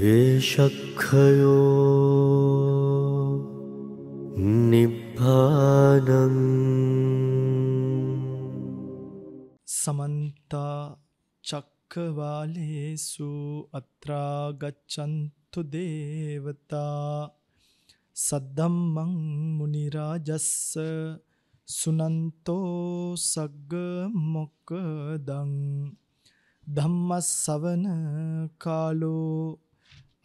ද්වේශක්ඛයෝ නිබ්බානං සමන්ත චක්කවාලේසු අත්‍රා ගච්ඡන්තු දේවතා සද්දම්මං මුනි රාජස්ස සුනන්තෝ සග්ග මොක්කදං ධම්මස්සවන කාලෝ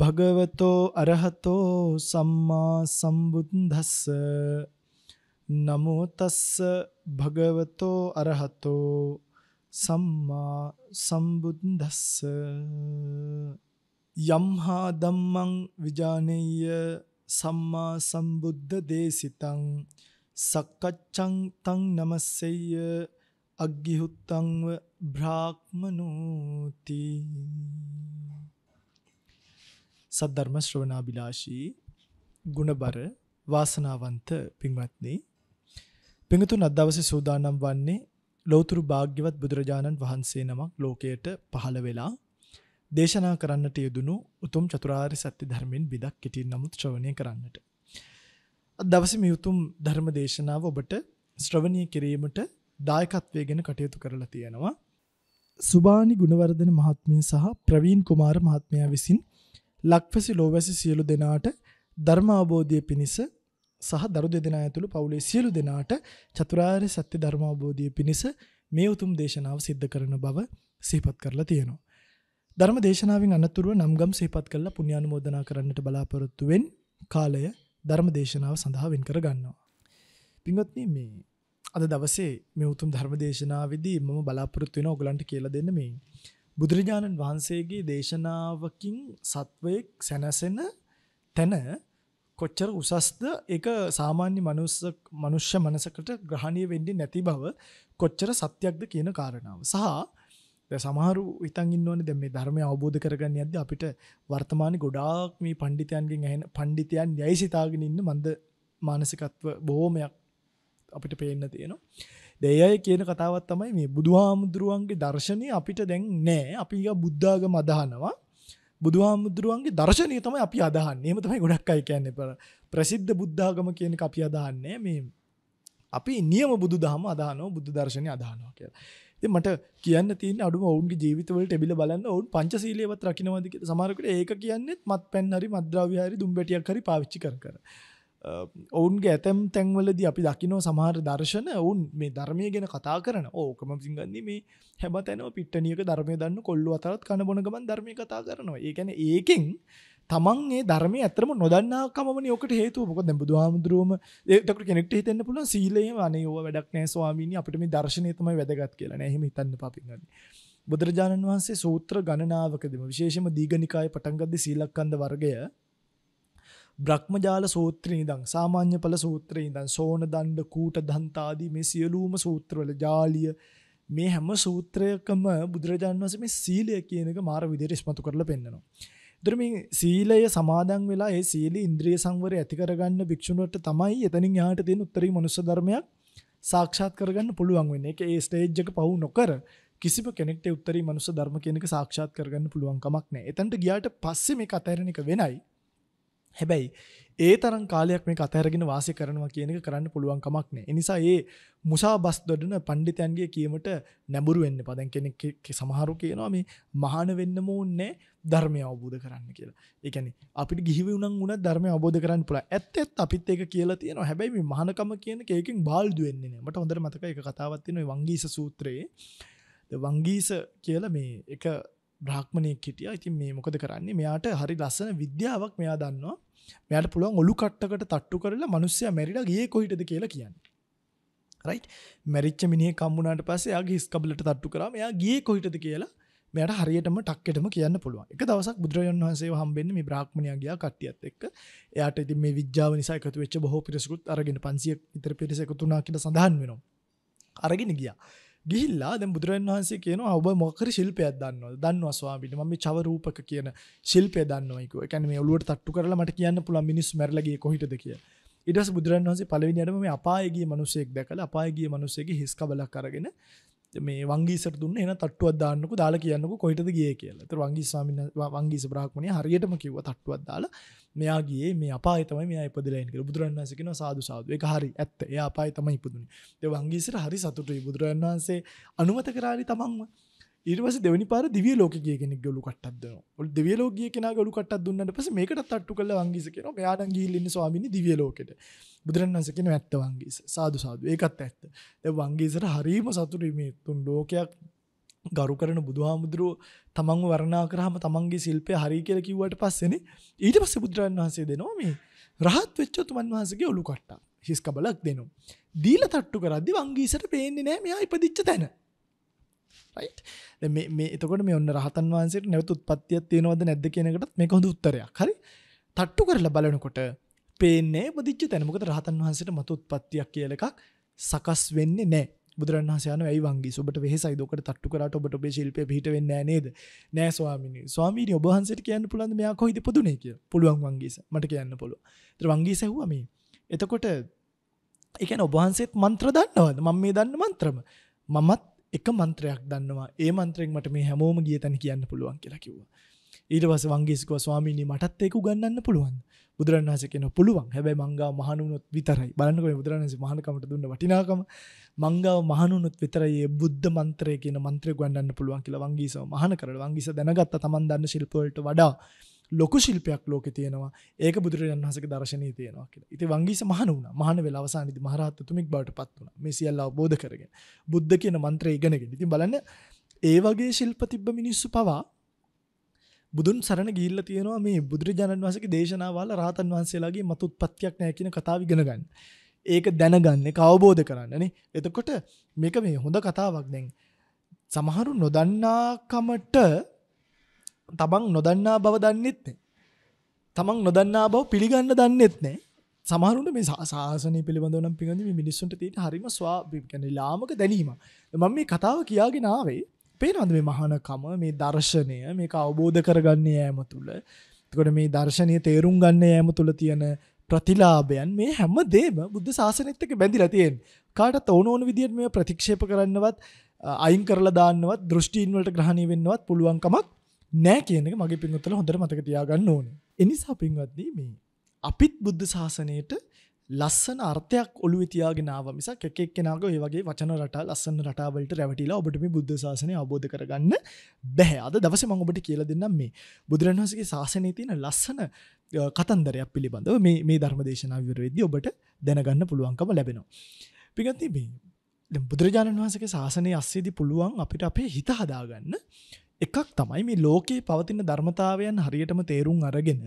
භගවතෝ අරහතෝ සම්මා සම්බුද්දස්ස නමෝ තස්ස භගවතෝ අරහතෝ සම්මා සම්බුද්දස්ස යම්හා ධම්මං විජානෙය්‍ය සම්මා සම්බුද්ධ දේසිතං සක්කච්ඡං තං නමස්සෙය්‍ය අග්ගිහුත්තංව බ්‍රාහ්මනෝති සද්ධර්ම ශ්‍රවණාබිලාෂී ගුණබර වාසනාවන්ත පින්වත්නි පින්තුන් අද දවසේ සූදානම් වන්නේ ලෞතුරු භාග්‍යවත් බුදුරජාණන් වහන්සේ නමක් ලෝකයට පහළ වෙලා දේශනා කරන්නට යෙදුණු උතුම් චතුරාර්ය සත්‍ය ධර්මයෙන් බිදක් කෙටින් නමුත් ශ්‍රවණය කරන්නට. අද දවසේ මේ උතුම් ධර්ම දේශනාව ඔබට ශ්‍රවණය කිරීමට දායකත්වයේගෙන කටයුතු කරලා තියෙනවා. සුබානි ගුණවර්ධන මහත්මිය සහ ප්‍රවීන් කුමාර මහත්මයා විසින් ලක්වැසි ලෝවැසි සියලු දෙනාට ධර්ම අවබෝධය පිණිස සහ දරු දෙදෙනා ඇතුළු පවුලේ සියලු දෙනාට චතුරාර්ය සත්‍ය ධර්ම අවබෝධය පිණිස මේ උතුම් දේශනාව සිද්ධ කරන බව සිහිපත් කරලා තියෙනවා. ධර්ම දේශනාවෙන් අනතුරුව නම්ගම් සිහිපත් කරලා පුණ්‍යානුමෝදනා කරන්නට බලාපොරොත්තු වෙන් කාලය ධර්ම දේශනාව සඳහා වෙන් කර ගන්නවා. පින්වත්නි මේ අද දවසේ මේ උතුම් ධර්ම දේශනාවේදී මම බලාපොරොත්තු වෙන ඔයගලන්ට කියලා දෙන්න මේ බුදුරජාණන් වහන්සේගේ දේශනාවකින් සත්වයෙක් සැනසෙන තැන කොච්චර උසස්ද ඒක සාමාන්‍ය මනුස්ස මනුෂ්‍ය මනසකට ග්‍රහණය වෙන්නේ නැති බව කොච්චර සත්‍යක්ද කියන කාරණාව. සහ දැන් සමහරු හිතන් ඉන්නෝනේ දැන් මේ ධර්මය අවබෝධ කරගන්න යද්දී අපිට වර්තමානයේ ගොඩාක් මේ පඬිතයන්ගෙන් ඇහෙන පඬිතයන් යයි සිතාගෙන ඉන්න මන්ද මානසිකත්ව බොහොමයක් අපිට පේන්න තියෙනවා. දෙයයි කියන කතාවත් තමයි මේ බුදුහාමුදුරුවන්ගේ දර්ශනය අපිට දැන් නෑ අපි බුද්ධාගම අදහනවා බුදුහාමුදුරුවන්ගේ දර්ශනය තමයි අපි අදහන්නේ එහෙම තමයි ගොඩක් අය කියන්නේ ප්‍රසිද්ධ බුද්ධාගම කියන එක අපි අදහන්නේ මේ අපි නියම බුදුදහම අදහනවා බුද්ධ දර්ශනය අදහනවා කියලා. ඉතින් මට කියන්න තියෙන අඩුම ඔවුන්ගේ ජීවිතවලට එබිලා බලන්න ඔවුන් පංචශීලයේවත් රකින්නවද කියලා සමහරකට ඒක කියන්නේත් මත්පැන් හරි මත්ද්‍රව්‍ය හරි දුම්බැටියක් හරි පාවිච්චි කර කර. ඔවුන්ගේ ඇතැම් තැන්වලද අපි දකිනෝ සමහර දර්ශන ඔවුන් මේ ධර්මය ගැන කතා කරන ඕකම සිංගන්නේ මේ හැම තැන පිට්ටනියක ධර්මය දන්න කොල්ලු අතරත් කණබොනගමන් ධර්මය කතා කරනවා ඒකැන ඒකෙන් තමන් ඒ ධර්මය ඇතරම නොදන්නාකමන යකට හේතු මොක දැබ හාමුදුරුවම ඒතකට කෙනෙක්ට හිතන්න පුල සීලේම අනයෝ වැඩක් නෑ ස්වාමීනි අපට මේ දර්ශනයතම වැදගත් කියලා නෑහෙම හිතන්න පපිගන්න. බුදුරජාණන් වහන්සේ සූත්‍ර ගණනාවකදම විශේෂම දීගනිකාය පටන්ගද සීලක්කන්ද වර්ගය බ්‍රහ්මජාල සූත්‍රයේ ඉඳන් සාමාන්‍යඵල සූත්‍රයේ ඉඳන් සෝන දණ්ඩ කූට දන්ත ආදී මේ සියලුම සූත්‍රවල ජාලිය මේ හැම සූත්‍රයකම බුදුරජාණන් වහන්සේ මේ සීලය කියන එක මාර විදිහට ඉස්මතු කරලා පෙන්නනවා. ඒතර මේ සීලය සමාදන් වෙලා ඒ සීලී ඉන්ද්‍රිය සංවරය ඇති කරගන්න භික්ෂුණට තමයි එතනින් එහාට තියෙන උත්තරී මනුෂ්‍ය ධර්මයක් සාක්ෂාත් කරගන්න පුළුවන් වෙන්නේ. ඒක ඒ ස්ටේජ් එක පවු නොකර කිසිම කෙනෙක්ට උත්තරී මනුෂ්‍ය ධර්ම කියන එක සාක්ෂාත් කරගන්න පුළුවන් කමක් නැහැ. එතනට ගියාට පස්සේ මේක අතහැරෙන එක වෙනයි. හැබැයි ඒ තරම් කාලයක් මේ අතහැරගෙන වාසය කරනවා කියන එක කරන්න පුළුවන් කමක් නෑ. එනිසා ඒ මුසා බස් දොඩන පණ්ඩිතයන්ගේ කියමට නැඹුරු වෙන්න පා. දැන් කෙනෙක් සමහරු කියනවා මේ මහාන වෙන්නම ඕනේ ධර්මය අවබෝධ කරන්න කියලා. ඒ කියන්නේ අපිට ගිහිව උනන් උනත් ධර්මය අවබෝධ කරන්න පුළුවන්. ඇත්තත් අපිත් ඒක කියලා තියෙනවා. හැබැයි මේ මහානකම කියන එක එකෙන් බාල්දු වෙන්නේ නෑ. මට හොඳට මතකයි එක කතාවක් තියෙනවා වංගීස සූත්‍රයේ. වංගීස කියලා මේ එක බ්‍රහ්මණයෙක් හිටියා. ඉතින් මේ මොකද කරන්නේ? මෙයාට හරි ලස්සන විද්‍යාවක් මෙයා දන්නවා. මෙයාට පුළුවන් ඔලු කට්ටකට තට්ටු කරලා මිනිස්සයා මැරිලා ගියේ කොහෙටද කියලා කියන්නේ. රයිට්? මැරිච්ච මිනිහෙක් හම්බුනාට පස්සේ එයාගේ හිස් කබලට තට්ටු කරාම එයා ගියේ කොහෙටද කියලා මෙයට හරියටම ටක්කෙටම කියන්න පුළුවන් එක දවසක් බුදුරජන් වහන්සේ හම්බෙන්න මේ බ්‍රහ්මණයගේ කට්ටියත් එක්ක එයාට ඉතින් මේ විද්‍යාව නිසා එකතු වෙච්ච බොහෝ පිරිසකුත් අරගෙන 500ක් විතර පිරිස එකතු වුණා කියලා සඳහන් වෙනවා අරගෙන ගියා ගිල්ලා ද බුදුරන් වහන්සේ කියන ඔබ මොකර ශිල්පයක් දන්න දන්න ස්වාමිට ම චවරූපක කියන ශිල්පය දන්නවක එකන මේ ඔලුවට තට්ටු කරලමට කියන්න පුළ මිනිස් මැරලගේ කොහිටද කිය ඉඩස් බුදුරන් වහන්සේ පලවිනිටම මේ අපායගේ මනුසෙක් දැකල අපායගේ මනුසේගේ හිස්කබලක් කරගෙන මේ වංගේසට දුන්න එන තට්ටුවත් දාන්නක දාලා කියන්නක කොයිටද ගිය කියලා තර වංගේ ස්වාමින වංගේස බ්‍රාහ්මණය හරියටම කිව්ව තට්ටුවත් දාලා මෙයා ගියේ මේ අපාය තමයි මෙයා ඉපදෙලා කියලා බුදුරන් වහන්සේ කියනවා සාදු සාදු ඒක හරි ඇත්ත එයා අපාය තමයි ඉපදුනේ ඒ වංගේසට හරි සතුටුයි බුදුරන් වහන්සේ අනුමත කරාලි තමන්ම ඉර්වස දෙවනි පාර දිවිය ලෝකගේ කෙනෙක් ගොලු කට්ද ොල් දිවිය ලෝකගේ කෙන ගොලු කටත් දුන්නට පස මේකට තට්ටු කල වංගිස කෙන යාඩන්ගේ ලන්න ස්වාමිනි දිවිය ලෝකෙට බුදුරන්ස කෙන ඇත්ත වංගේස සාදු සාදු ඒකත් ඇත්ත ඇ වංගේසර හරීම සතුරීමේ තුන් ලෝකයක් ගරු කරන බුදුහාමුදුරුව තමන් වරණා කරහම තමන්ගේ ශිල්පය හරි කියල කිව්වට පස්සෙන ඊට පස්ස බුදුරන් වහන්සේ දෙනවා මේ රහත් වෙච්චතුමන් වහන්සගේ ඔලු කට්ටා හිස් කබලක් දෙනවා. දීල තට්ටු කරද්දි වංගීසට පේන්නේ නෑ මෙයා ඉපදිච්ච තැන මේ එතකොට මේ ඔන්න රහතන් වහන්සේට නැවත උත්පත්තියක් තියෙනවද නැද්ද කියන එකටත් මේක හොඳ උත්තරයක්. හරි. තට්ටු කරලා බලනකොට පේන්නේ බුදිච්ච තැන. මොකද රහතන් වහන්සේට මතු උත්පත්තියක් කියලා එකක් සකස් වෙන්නේ නැහැ. බුදුරන් හසයන ඇයි වන්ගේ ඔබට වෙහෙසයි දොකට තට්ටු කරට ඔබට ඔබේ ශිල්පය පිට වෙන්න නේද නෑ ස්වාමිනි ස්වාමීනි ඔබහන්සට කියන්න පුළන් මෙයා කොයිද පුදුනේ කිය පුළුවන් වන්ගේස මට කියන්න පුළුව තර වන්ගේ සැහුවම එතකොට එකන ඔබහන්සේත් මන්ත්‍ර දන්නවද මං මේ දන්න මන්ත්‍රම මමත් එක මන්ත්‍රයක් දන්නවා ඒ මන්ත්‍රෙන් මට මේ හැමෝම ගිය තැන කියන්න පුළුවන් කියලා කිව්වා. ඊට පස්සේ වංගීසුකව ස්වාමීනි මටත් ඒක උගන්වන්න පුළුවන්. බුදුරන්වහන්සේ කියනවා පුළුවන්. හැබැයි මංගාව මහණුනොත් විතරයි. බලන්නකෝ බුදුරන්වහන්සේ මහානකමට දුන්න වටිනාකම. මංගාව මහණුනොත් විතරයි මේ බුද්ධ මන්ත්‍රය කියන මන්ත්‍රය උගන්වන්න පුළුවන් කියලා වංගීසව මහාන කරලා වංගීස දැනගත්තා Taman දන්න ශිල්ප වලට වඩා ලොකු ශිල්පයක් ලෝක තියෙනවා ඒක බුදුරජන් වහසක දර්ශනය තියෙනවා කියලා ඉති වංගේ සමහන වුණ මහන වෙලාවසානිද මහරත්තුමික් බවට පත් වුණ මේ සියල්ල අවබෝධ කරගෙන බුද්ධ කියන මන්ත්‍ර ඉගෙනගෙන ඉති බලන්න ඒ වගේ ශිල්ප තිබ්බ මිනිස්සු පවා බුදුන් සරණ ගිල්ල තියෙනවා මේ බුදුරජාණන් වහසක දේශනාවල රාතන් වහන්සේලාගේ මතුත් පත්තියක් නෑ කියන කතාව ගෙනගන්න ඒක දැනගන්න අවබෝධ කරන්නන එතකොට මේක මේ හොඳ කතාවක් දැන් සමහරු නොදන්නාකමට තමන් නොදන්නා බව දන්නෙත් නෑ. තමන් නොදන්නා බව පිළිගන්න දන්නෙත් නෑ. සමහරුන්ට මේ සාසනය පිළිබඳව නම් පිළිගන්නේ මේ මිනිස්සුන්ට තියෙන හරිම ස්වා කියන්නේ ලාමක දැනීම. මම මේ කතාව කියාගෙන ආවේ පේනවද මේ මහානකම මේ දර්ශනය මේක අවබෝධ කරගන්න යෑම තුළ එතකොට මේ දර්ශනය තේරුම් ගන්න යෑම තුළ තියෙන ප්‍රතිලාභයන් මේ හැම දෙම බුද්ධ ශාසනයත් එක්ක බැඳිලා තියෙන. කාටත් ඕන ඕන විදිහට මේ ප්‍රතික්ෂේප කරන්නවත් අයින් කරලා දාන්නවත් දෘෂ්ටීන් වලට ග්‍රහණය වෙන්නවත් පුළුවන් කමක් නෑ කියනක මගේ පින්ගොත්තල හොඳට මතක තියාගන්න ඕන එනිසා පින්වත්දී මේ අපිත් බුද්ධ ශාසනයට ලස්සන අර්ථයක් ඔලු විතියාගෙනාව මිස එකක් කෙනක ඒ වගේ වචන රට ලස්සන්න රටාවලට රැවටිලා ඔබට මේ බුද්ධ ශාසනය අවබෝධ කරගන්න බැහැ අද දවස මං ඔබට කියල දෙන්නම් මේ බුදුරන් වහසගේ ශාසනය තියෙන ලස්සන කතන්දරයක් පිළිබඳව මේ මේ ධර්මදේශනා විවරේදී ඔබට දැනගන්න පුළුවන්කම ලැබෙනවා පිගති මේ බුදුරජාණන් වහසක ශාසනය අස්සේදි පුළුවන් අපිට අපේ හිත හදාගන්න එකක් තමයි මේ ලෝකයේ පවතින ධර්මතාවයන් හරියටම තේරුම් අරගෙන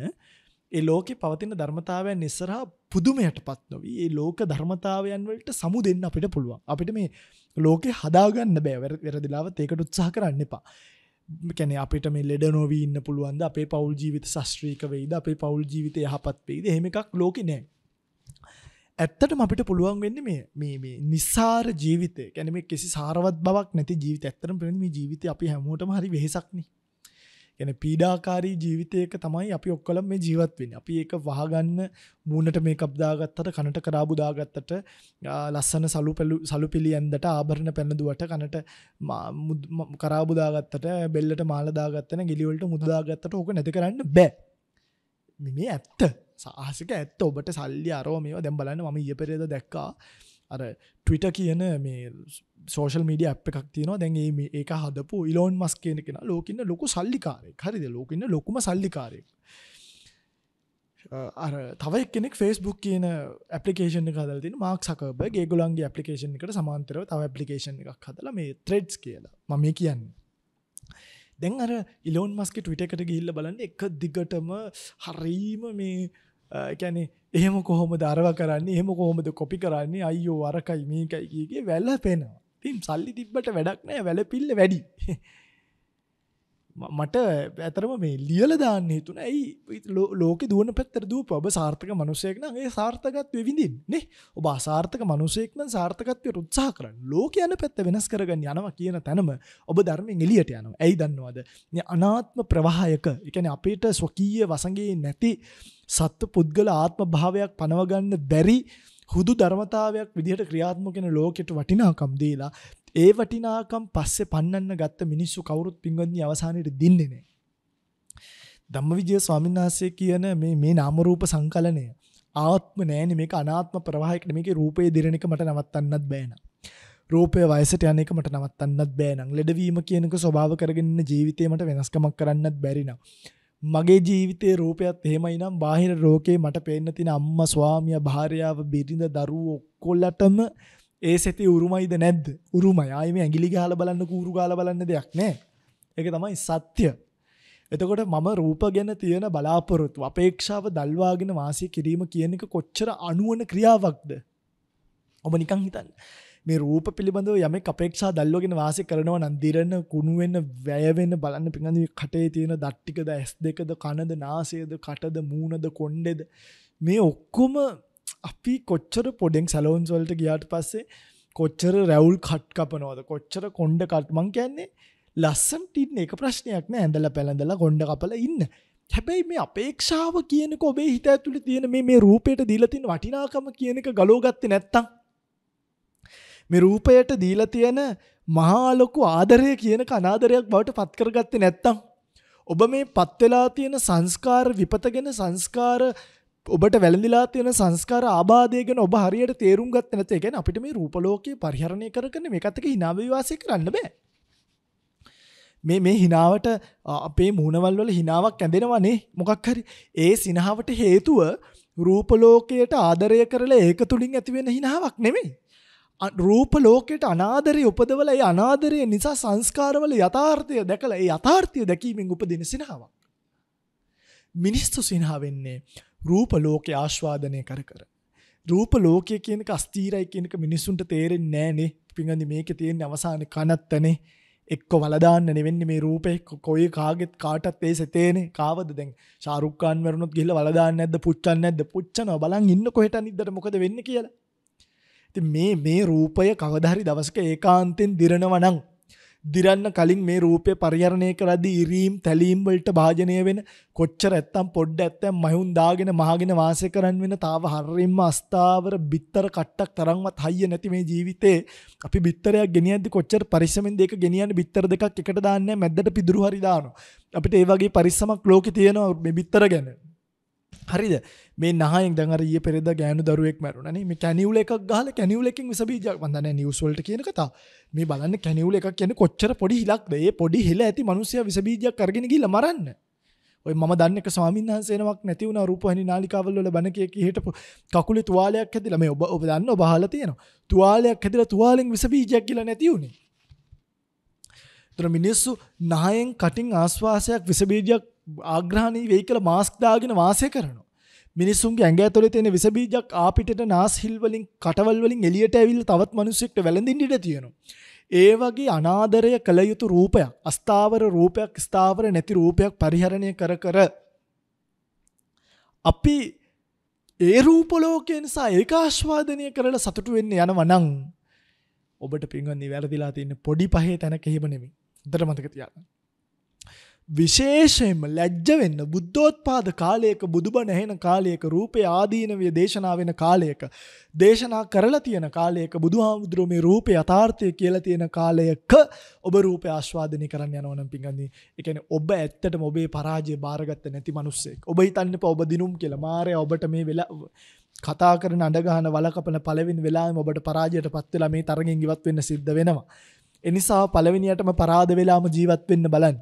ඒ ලෝකෙ පවතින ධර්මතාවයන් නිස්සරහා පුදුමයට පත් නොවී ඒ ලෝක ධර්මතාවයන් වලට සමු දෙන්න අපිට පුළුවන්. අපිට මේ ලෝකේ හදාගන්න බෑ. වැරදිලාවත් ඒකට උත්සාහ කරන්න එපා. කැනෙ අපිට මේ ලෙඩ නොවී ඉන්න පුළුවන්ද අපේ පවුල් ජීවිත ශස්ත්‍රීක වෙයිද අපේ පවුල් ජීවිත යහපත් වෙයිද එහෙම එකක් ලෝකෙ නෑ. ඇත්තටම අපිට පුළුවන් වෙන්න මේ මේ නිසාර ජීවිතය ගැන මේ කෙසි සාරවත් බවක් නැති ජීවිත ඇත්තරම් පිරණම ජීවිත අපි හැමෝටම හරි වෙහෙසක්න ගැන පීඩාකාරී ජීවිතයක තමයි අපි ඔක්කොලම් මේ ජීවත්වෙන් අපි ඒක වහගන්න මූුණට මේ කබ්දාගත්තට කනට කරාබුදාගත්තට ලස්සන සලු පැලු සලු පිළි ඇන්දට ආභරණ පැනදුවට කනට කරාබුදාගත්තට බෙල්ලට මාලදාගත්තන ගිලිවලට මුදදාගත්තට ඕක නැති කරන්න බෑ මේ ඇත්ත සාහසක ඇත්ත ඔබට සල්ලි අරෝ මේ දැම් බලන්න ම ය පෙරේද දැක්කා අර ටවිට කියන මේ සෝෂල් මීඩිය අප එකක් තියනවා දැන් ඒ ඒක හදපු ඉලෝන් මස් කියන කෙන ලෝකන්න ලොකු සල්ලිකාරය හරිද ලෝකන්න ලොකුම සල්ලිකාරයෙක් අර තවයි කෙනෙක් ෆස්බුක් කියන පපිේෂන හදති මාක් සකබ ගේගුලන්ගේ පපිේෂන් එකට සමාන්තරව තව පපිේෂන් එකක් හදල මේ ත්‍රෙඩ්ස් කියලා මම කියන්න දැන් අර ඉලෝන් මස්ක ටවිට එකට ගිල්ල බලන්න එක දිගටම හරීම මේ එකැනෙ එහෙම කොහොම දරව කරන්නේ එහෙම කොහොමද කොපි කරන්නේ අයිෝ අරකයි මේකයිගේ වැල්ල පෙනවා තිම් සල්ලි තිබ්බට වැඩක් නෑ වැල පිල්ල වැඩි මට ඇතරම මේ ලියල දාන්න හිතුන ඇයි ලෝක දුවන පැත්තර දූ ඔබ සාර්ථක මනුසයෙක්න ඒ සාර්ථකත් වෙවිඳින් නෙ ඔබ සාර්ථක මනුසෙක්න සාර්ථකත්වය රුත්සා කරන්න ලෝක යන පැත්ත වෙනස් කරගන්න යනවා කියන තැනම ඔබ ධර්මෙන් එලියට යනවා ඇයි දන්නවාද අනාත්ම ප්‍රවාහයක එකන අපේට ස්වකීය වසගේ නැති සත්ව පුද්ගල ආත්ම භාවයක් පනවගන්න බැරි හුදු ධර්මතාවයක් විදිහට ක්‍රියාත්මකෙන ලෝකෙට වටිනාකම් දීලා ඒ වටිනාකම් පස්සේ පන්නන්න ගත්ත මිනිස්සු කවුරුත් පින්වත්නි අවසානයේ දින්නේ නැහැ. ධම්මවිජය ස්වාමීන් වහන්සේ කියන මේ මේ නාම රූප සංකලනය ආත්ම නැහැනේ මේක අනාත්ම ප්‍රවාහයකට මේකේ රූපේ දිරණ එක මට නවත්තන්නත් බෑ නං. රූපය වයසට යන එක මට නවත්තන්නත් බෑ නං. ලෙඩවීම කියනක ස්වභාව කරගෙන ඉන්න ජීවිතේ මට වෙනස්කමක් කරන්නත් බැරි නං. මගේ ජීවිතේ රූපයත් එහෙමයි නම් බාහිර ලෝකේ මට පේන්න තියෙන අම්මා ස්වාමියා භාර්යාව බිරිඳ දරුවෝ ඔක්කොලටම ඒ සෙති උරුමයිද නැද්ද උරුම යයි මේ ඇගිලි ගාල බලන්න කූරු ගාල බලන්න දෙයක් නෑ එක තමයි සත්‍ය එතකොට මම රූප ගැන තියෙන බලාපොරොත්තු අපේක්ෂාව දල්වාගෙන වාසය කිරීම කියන එක කොච්චර අනුවන ක්‍රියාවක්ද ඔබ නිකං හිතන්න මේ රූප පිළිබඳව යම අපේක්ෂා දල්වගෙන වාසය කරනවා නම් දිරන කුණුවෙන්න වැයවෙන්න බලන්න පිඟඳ කටේ තියෙන දට්ටිකද ඇස් දෙකද කනද නාසයද කටද මූණද කොණ්ඩෙද මේ ඔක්කොම අපි කොච්චර පොඩෙන් සැලෝන්ස් වලට ගියාට පස්සේ කොච්චර රැවුල් කට් කපනවද කොච්චර කොණ්ඩ කට් මං කියන්නේ ලස්සන්ට ඉන්න එක ප්‍රශ්නයක් නෑ ඇඳලා පැලඳලා කොණ්ඩ කපලා ඉන්න. හැබැයි මේ අපේක්ෂාව කියනක ඔබේ හිත ඇතුළේ තියෙන මේ මේ රූපයට දීලා තියෙන වටිනාකම කියන එක ගලව ගත්තේ නැත්තම් මේ රූපයට දීලා තියෙන මහා ලොකු ආදරය කියන කනාදරයක් බවට පත් කරගත්තේ නැත්තම් ඔබ මේ පත් වෙලා තියෙන සංස්කාර විපතගෙන සංස්කාර ඔබට වැළඳලා තියෙන සංස්කාර ආබාධය ගැන ඔබ හරියට තේරුම් ගත්තේ නැත්නම් ඒ කියන්නේ අපිට මේ රූපලෝකයේ පරිහරණය කරගෙන මේකත් එක්ක hina විවාසය කරන්න බෑ. මේ මේ හිනාවට අපේ මූණවල් වල හිනාවක් ඇඳෙනවනේ මොකක් හරි ඒ සිනහවට හේතුව රූප ලෝකයට ආදරය කරලා ඒක තුලින් ඇති වෙන හිනාවක් නෙමෙයි රූප ලෝකයට අනාදරය උපදවලා ඒ අනාදරය නිසා සංස්කාරවල යථාර්ථය දැකලා ඒ යථාර්ථය දැකීමෙන් උපදින සිනහාවක් මිනිස්සු සිනහ වෙන්නේ රූප ලෝකේ ආස්වාදනය කර කර. රූප ලෝකය කියනක අස්තීරයි කියනක මිනිස්සුන්ට තේරෙන්නේ නෑනේ පිඟඳ මේක තියෙන අවසාන කනත්තනේ එක්ක වලදාන්න නෙවෙන්නේ මේ රූපේ කොයි කාගෙත් කාටත් ඒ සිතේනේ කාවද දැන් ශාරුක් ඛාන් වරුණොත් ගිහිල්ලා වලදාන්න නැද්ද පුච්චන්න නැද්ද පුච්චනවා බලන් ඉන්න කොහෙට නිද්දට මොකද වෙන්නේ කියලා ඉතින් මේ මේ රූපය කවදා හරි දවසක ඒකාන්තෙන් දිරනවා නම් දිරන්න කලින් මේ රූපය පරිහරණය කරද්දී ඉරීම් තැලීම් වලට භාජනය වෙන කොච්චර ඇත්තම් පොඩ්ඩ ඇත්තම් මහුන් දාගෙන මහගෙන වාසය කරන් වෙන තාව හරින්ම අස්ථාවර බිත්තර කට්ටක් තරම්වත් හයිය නැති මේ ජීවිතේ අපි බිත්තරයක් ගෙනියද්දි කොච්චර පරිස්සමෙන්ද ඒක ගෙනියන්න බිත්තර දෙකක් එකට දාන්නේ මැද්දට පිදුරු හරි දානවා අපිට ඒ වගේ පරිස්සමක් ලෝකේ තියෙනවා මේ බිත්තර ගැන හරිද මේ නහයෙන් දැනරිය පෙරද ගෑනු දරුවෙක් මැරුණනේ මේ කැනිවුල එකක් ගහලා කැනිවුල එකකින් විස බීජයක් වන්දනේ නිවුස් වලට කියන කතා මේ බලන්න කැනිවුල එකක් කියන්නේ කොච්චර පොඩි හිලක්ද ඒ පොඩි හිල ඇති මිනිස්සයා විස බීජයක් අරගෙන ගිහලා මරන්න ඔය ම දන්නක ස්වාමින්හන්සේනවක් නැතිවුණ රූපහනි නාලිකාවල්ල බැනකෙක් හිටපු කකුලි තුවාලයක් හැදිල මේ ඔබ ඔබ දන්න බහල තියෙනවා තුවාලයක් හැදිල තුවාලෙන් විසබීජයක් කියල නැතිවුණේ තර මිනිස්සු නහයෙන් කටින් ආස්වාසයක් විසබීජයක් ආග්‍රහණී වෙයි කියලා මාස්ක් දාගෙන වාසය කරනවා. මිනිස්සුන්ගේ ඇඟ ඇතුලේ තියෙන විස බීජක් ආපිටට නාස්හිල් වලින් කටවල් වලින් එළියට ඇවිල්ලා තවත් මිනිස්සෙක්ට වැළඳින්න ඉඩ තියෙනවා. ඒ වගේ අනාදරය කළ යුතු රූපයක් අස්ථාවර රූපයක් ස්ථාවර නැති රූපයක් පරිහරණය කර කර අපි ඒ රූපලෝකය නිසා ඒක ආස්වාදනය කරලා සතුටු වෙන්න යනවා නම් ඔබට පින්වත් නිවැරදිලා තියෙන පොඩි පහේ තැනක හිම නෙමෙයි. හොඳට මතක තියාගන්න. විශේෂයෙන්ම ලැජ්ජ වෙන්න බුද්ධෝත්පාද කාලයක බුදුබණ ඇහෙන කාලයක රූපේ ආදීනවිය දේශනා වෙන කාලයක දේශනා කරලා තියෙන කාලයක බුදුහාමුදුරුවෝ මේ රූපේ යථාර්ථය කියලා තියෙන කාලයක ඔබ රූපේ ආස්වාදනය කරන්න යනවා නම් පිංගන්දි ඒ කියන්නේ ඔබ ඇත්තටම ඔබේ පරාජය බාරගත්ත නැති මිනිස්සෙක් ඔබ හිතන්නපා ඔබ දිනුම් කියලා මාරයා ඔබට මේ වෙලාව කතා කරන අඬගහන වලකපන පළවෙනි වෙලාවෙම ඔබට පරාජයටපත් වෙලා මේ තරගෙන් ඉවත් වෙන්න සිද්ධ වෙනවා එනිසා පළවෙනියටම පරාද වෙලාම ජීවත් වෙන්න බලන්න